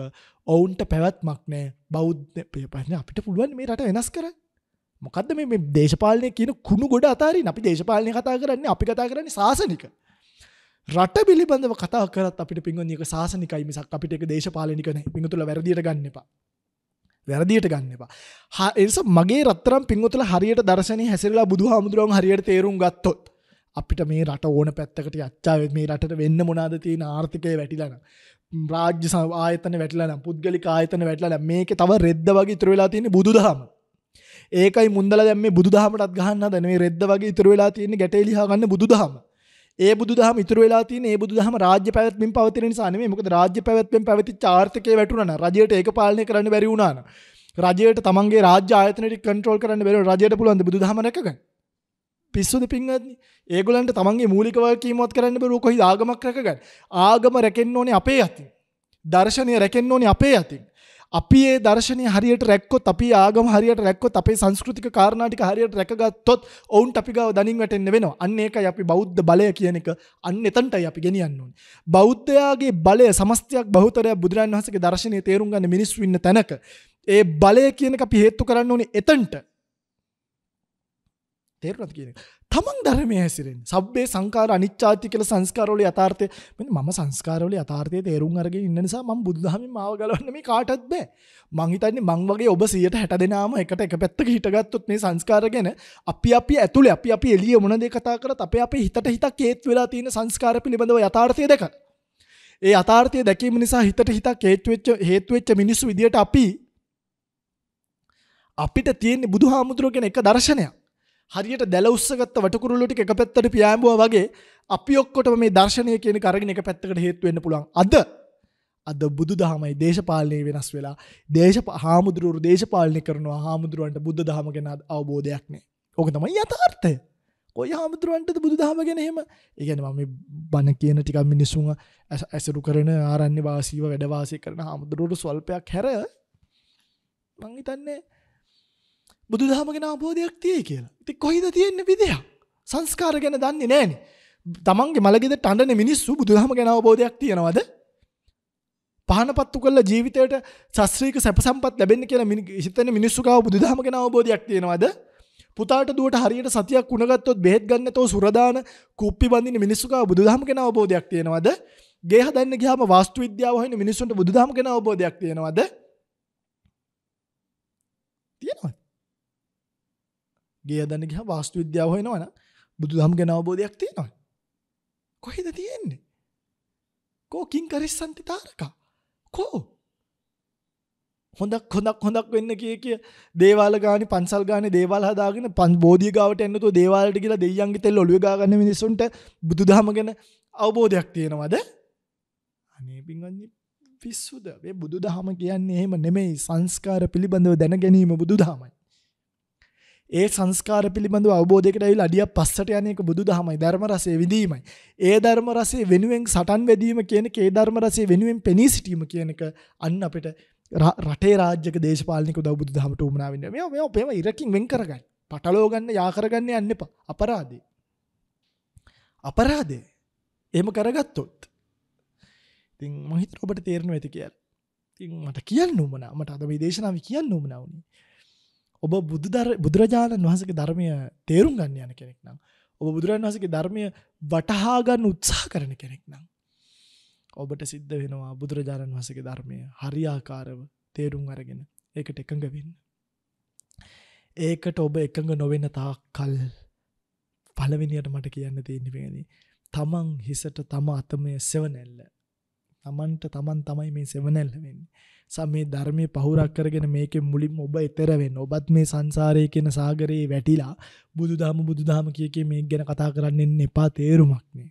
ඔවුන්ට පැවැත්මක් නෑ බෞද්ධ ප්‍රශ්න අපිට පුළුවන් මේ රට වෙනස් කර මොකක්ද මේ දේශපාලනය කියන කුණු ගොඩ අතාරින් අපි දේශපාලනය කතා කරන්නේ අපි කතා කරන්නේ සාසනික රට පිළිබඳව කතා කරත් අපිට පින්ගොන්නේක සාසනිකයි මිසක් අපිට එක දේශපාලනික නෑ පිඟුතුල වැරදියට ගන්න එපා වැරදියට ගන්න එපා. හා එනිසා මගේ රත්තරම් පින්වතුල හරියට දර්ශනේ හැසිරලා බුදුහාමුදුරන් හරියට තේරුම් ගත්තොත් අපිට මේ රට ඕන පැත්තකට යච්චාව මේ රට වෙන්න මොනාද තියෙන ආර්ථිකය වැටිලන රාජ්‍ය සආයතන වැටලන පුද්ගලි ආයතන වැටලන මේක තව රෙද්ද වගේ ඉතුර වෙලා තියෙන බුදු දහම ඒකයි මුන්දල දැම්ම බුදු දහමටත් ගහන්න දැන මේ රෙද්ද වගේ ඉතුර වෙලා තියෙන ගැටේලිහා ගන්න බුදු දහම ඒ බුදු දහම ඉතුර වෙලා තියෙන ඒ බුදු දහම රාජ්‍ය පැවැත්මෙන් පවතින නිසා නෙමෙයි මොකද රාජ්‍ය පැවැත්මෙන් පැවතිච්ච ආර්ථිකය වැටුණා නම් රජයට ඒක පාලනය කරන්න බැරි වුණා නම් රජයට තමන්ගේ රාජ්‍ය ආයතන ටික කන්ට්‍රෝල් කරන්න බැරුව රජයට පුළුවන් බුදු දහම රැකගන්න පිස්සුද පින්වත්නි? ඒගොල්ලන්ට තමන්ගේ මූලික වගකීමවත් කරන්න බැරුව කොහේ ආගමක් රැකගන්න? ආගම රැකෙන්න ඕනේ අපේ අතින්. දර්ශනය රැකෙන්න ඕනේ අපේ අතින්. අපි ඒ දර්ශනය හරියට රැක්කොත් අපි ආගම හරියට රැක්කොත් අපේ සංස්කෘතික කාරණා ටික හරියට රැකගත්තොත් ඔවුන්ට අපි ගාව දණින් වැටෙන්න වෙනවා. අන්න ඒකයි අපි බෞද්ධ බලය කියන එක අන්න එතනටයි අපි ගෙනියන්න ඕනේ. බෞද්ධයාගේ බලය සමස්තයක් බහුතරයක් බුදුරන් වහන්සේගේ දර්ශනය තේරුම් ගන්න මිනිස්සු ඉන්න තැනක ඒ බලය කියන එක අපි හේතු කරන්න ඕනේ එතනට. තේරුණාද කියන එක? තමන් ධර්මයේ හැසිරෙන්නේ. සබ්බේ සංඛාර අනිච්චාති කියලා සංස්කාරවල යථාර්ථය මෙන්න මම සංස්කාරවල යථාර්ථය තේරුම් අරගෙන ඉන්න නිසා මම බුදුදහමෙන් මාව ගලවන්න මේ කාටවත් බෑ. මං හිතන්නේ මං වගේ ඔබ 160 දෙනාම එකට එක පැත්තක හිටගත්තොත් මේ සංස්කාර ගැන අපි අපි ඇතුලේ අපි අපි එළිය මොන දේ කතා කරත් අපේ අපේ හිතට හිතක් හේත් වෙලා තියෙන සංස්කාර පිළිබඳව යථාර්ථය දැක. ඒ යථාර්ථය දැකීම නිසා හිතට හිතක් හේතු වෙච්ච හේතු වෙච්ච මිනිස්සු විදියට අපි අපිට තියෙන්නේ බුදුහාමුදුරුවෝ කියන එක දර්ශනයක්. හරියට දැලඋස්සගත්ත වටකුරුල්ලටික එක පැත්තට පියෑඹවා වගේ අපි ඔක්කොටම මේ දර්ශනය කියන කරගෙන එක පැත්තකට හේත්තුවෙන්න පුළුවන් අද අද බුදු දහමයි දේශපාලනය වෙනස් වෙලා දේශ හාමුදුරුවරු දේශපාලනය කරනවා හාමුදුරුවන්ට බුද්ධ දහම ගැන අවබෝධයක් නෑ ඕක තමයි යථාර්ථය ඔය හාමුදුරුවන්ට බුදු දහම ගැනහෙම ඒගැන මම බණ කියන ටිකක් මිනිස්සුන් ඇසරු කරන ආරන්‍ය වාසීව වැඩවාසය කරන හාමුදුරුවරු ස්වල්පයක් හැර මංහිතන්නේ බුදුදහම ගැන අවබෝධයක් තියෙයි කියලා. ඉතින් කොහෙද තියෙන්නේ විදයක්? සංස්කාර ගැන දන්නේ නැහනේ. තමන්ගේ මලගෙදට අඬන මිනිස්සු බුදුදහම ගැන අවබෝධයක් තියනවද? පහනපත්තු කළ ජීවිතයට ශාස්ත්‍රීය සැප සම්පත් ලැබෙන්න කියලා හිතන මිනිස්සු කාව බුදුදහම ගැන අවබෝධයක් තියනවද? පුතාට දුවට හරියට සතියක් උණගත්තොත් බෙහෙත් ගන්න නැතෝ සුරදාන කුප්පි බඳින මිනිස්සු කාව බුදුදහම ගැන අවබෝධයක් තියනවද? ගේ හදන්න ගියාම වාස්තු විද්‍යාව හොයන මිනිස්සුන්ට බුදුදහම ගැන අවබෝධයක් තියනවද? ගේ හදන්න ගියා වාස්තු විද්‍යාව හොයනවනම් බුදුදහම ගැන අවබෝධයක් තියෙනවා. කොහෙද තියෙන්නේ? කෝ කිං කරිස්සන්ති තාරකා. කෝ හොඳක් හොඳක් හොඳක් වෙන්න කිය කිය දේවාල ගානේ පන්සල් ගානේ දේවාල හදාගෙන පන් බෝධිය ගාවට එන්නතෝ දේවාලට ගිහලා දෙයියන්ගේ තෙල් ඔළුවේ ගාගන්න මිනිස්සුන්ට බුදුදහම ගැන අවබෝධයක් තියෙනවද? අනේ පින්වත්නි පිස්සුද? මේ බුදුදහම කියන්නේ එහෙම නෙමෙයි සංස්කාර පිළිබඳව දැන ගැනීම බුදුදහමයි. ඒ සංස්කාර පිළිබඳව අවබෝධයකට ඇවිල්ලා අඩියක් පස්සට යන එක බුදු දහමයි ධර්ම රසය විඳීමයි. ඒ ධර්ම රසය වෙනුවෙන් සටන් වැදීම කියන එක ඒ ධර්ම රසය වෙනුවෙන් පෙනී සිටීම කියන එක අන්න අපිට රටේ රාජ්‍යක දේශපාලනික උදව් බුදු දහමට උමනා වෙන්නේ. මේ මේ ඔපේම ඉරකින් වෙන් කරගන්න. පටලව ගන්න, යා කරගන්න යන්න එපා. අපරාධේ. අපරාධේ. එහෙම කරගත්තොත්. ඉතින් මම හිතර ඔබට තේරෙනවා ඇති කියලා. ඉතින් මට කියන්න උමනා. මට අද මේ දේශනාව කියන්න උමනා වුණේ. ඔබ බුදුදර බුදුරජාණන් වහසගේ ධර්මය තේරුම් ගන්න යන කෙනෙක් නම් ඔබ බුදුරන් වහසගේ ධර්මය වටහාගන්න උත්සාහ කරන කෙනෙක් නම් ඔබට සිද්ධ වෙනවා බුදුරජාණන් වහසගේ ධර්මය හරියාකාරව තේරුම් අරගෙන ඒකට එකඟ වෙන්න. ඒකට ඔබ එකඟ නොවෙන්න තා කල් පලවිනියට මට කියන්න තියනිපෙනදී තමන් හිසට තම අතමය සෙවනැල්ල තමන්ට තමන් තමයි මේ සෙවනැල්ල වෙන්නේ. සම මේ ධර්මයේ පහුරක් කරගෙන මේකෙන් මුලින්ම ඔබ ඈතර වෙන්න. ඔබත් මේ සංසාරයේ කියන සාගරයේ වැටිලා බුදුදහම බුදුදහම කිය කිය මේක ගැන කතා කරන්න එන්න එපා තේරුමක් නෑ.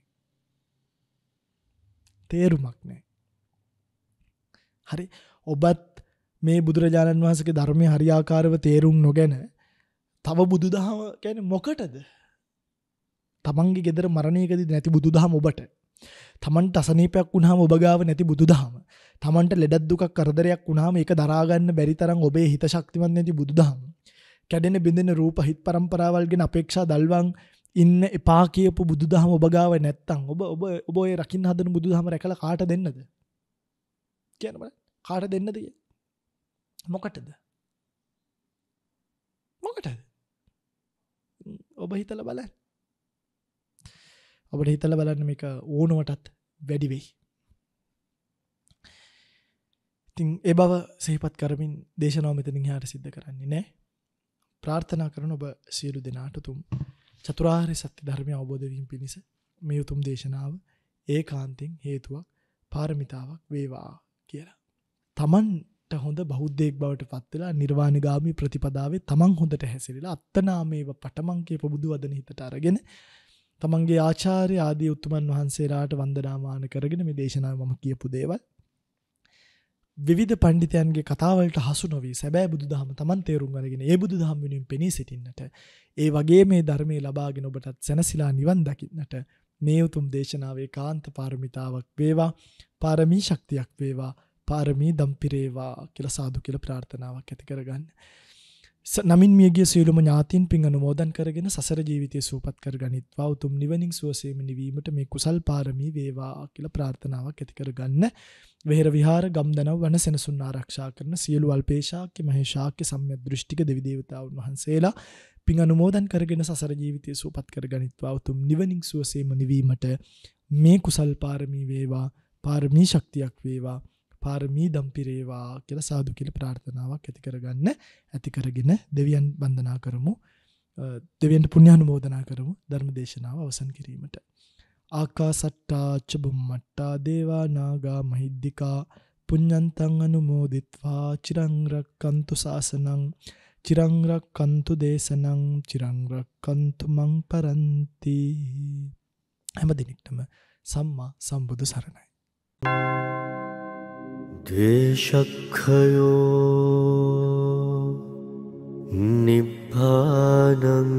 තේරුමක් නෑ. හරි ඔබත් මේ බුදුරජාණන් වහන්සේගේ ධර්මයේ හරියාකාරව තේරුම් නොගෙන තව බුදුදහම කියන්නේ මොකටද? තමන්ගේ gedara මරණයකදී නැති බුදුදහම ඔබට තමන්ට අසනීපයක් වුණාම ඔබ ගාව නැති බුදුදහම. තමන්ට ලෙඩක් දුකක් කරදරයක් වුණාම ඒක දරා ගන්න බැරි තරම් ඔබේ හිත ශක්තිමත් නැති බුදුදහම. කැඩෙන බිඳෙන රූප හිත් પરම්පරාවල් ගැන අපේක්ෂා දල්වන් ඉන්න එපා කියපු බුදුදහම ඔබ ගාව නැත්තම් ඔබ ඔබ ඔබ ඔය රකින්න හදන බුදුදහම රැකලා කාට දෙන්නද? කියන බලන්න. කාට දෙන්නද කිය? මොකටද? මොකටද? ඔබ හිතලා බලන්න. අපට හිතල බලන්න මේක ඕනුවටත් වැඩිවෙයි. ඉතිං ඒ බව සහිපත් කරමින් දේශනාව මෙතනින් හාට සිද්ධ කරන්නේ නෑ ප්‍රාර්ථනා කරන ඔබ සියලු දෙනාටතුම් චතුරාර්ය සත්‍ය ධර්මය අවබෝධවීම පිණිස මේ උතුම් දේශනාව ඒ කාන්තින් හේතුවක් පාරමිතාවක් වේවා කියලා. තමන්ට හොඳ බෞද්ධයෙක් බවට පත්වෙලා නිර්වාණගාමී ප්‍රතිපදාවේ තමන් හොඳට හැසිරලා අත්තනාමේව පටමංකේ පබුදු වදන හිතට අරගෙන තමන්ගේ ආචාර්ය ආදී උතුමන් වහන්සේලාට වන්දනාමාන කරගෙන මේ දේශනාව මම කියපු දේවල් විවිධ පඬිතයන්ගේ කතාවලට හසු නොවී සැබෑ බුදුදහම Taman තේරුම් අරගෙන ඒ බුදුදහම වෙනුවෙන් පෙනී සිටින්නට ඒ වගේ මේ ධර්මයේ ලබාගෙන ඔබටත් සැනසීලා නිවන් දකින්නට මේ උතුම් දේශනාවේ කාන්ත පාරමිතාවක් වේවා පාරමී ශක්තියක් වේවා පාරමී දම්පිරේවා කියලා සාදු කියලා ප්‍රාර්ථනාවක් ඇති කරගන්න නමින් මියගේ සියලුම ඥාතින් පින් අනුමෝදන් කරගෙන සසර ජීවිතය සූපත් කර ගනිත්වා උතුම් නිවනින් සුවසේම නිවීමට මේ කුසල් පාරමී වේවා කියලා ප්‍රාර්ථනාවක් ඇති කරගන්න. වෙහෙර විහාර ගම්දනව වන සෙනසුන් ආරක්ෂා කරන සියලු අල්පේශාක්‍ය මහේශාක්‍ය සම්‍යක් දෘෂ්ටික දෙවි දේවතාවුන් වහන්සේලා පින් අනුමෝදන් කරගෙන සසර ජීවිතය සූපත් කර ගනිත්වා උතුම් නිවනින් සුවසේම නිවීමට මේ කුසල් පාරමී වේවා පාරමී ශක්තියක් වේවා පාරමී දම්පිරේවා කියලා සාදු කියලා ප්‍රාර්ථනාවක් ඇති කරගන්න ඇති කරගෙන දෙවියන් වන්දනා කරමු දෙවියන්ට පුණ්‍යානුමෝදනා කරමු ධර්ම දේශනාව අවසන් කිරීමට ආකාසට්ටා චබුම්මට්ටා දේවා නාගා මහිද්దికා පුඤ්ඤන්තං අනුමෝදිත්වා චිරං රක්කන්තු සාසනං චිරං රක්කන්තු දේශනං චිරං රක්කන්තු මං පරන්ති හැම දිනෙකටම සම්මා සම්බුදු සරණයි Thank you. सखयो निभानम्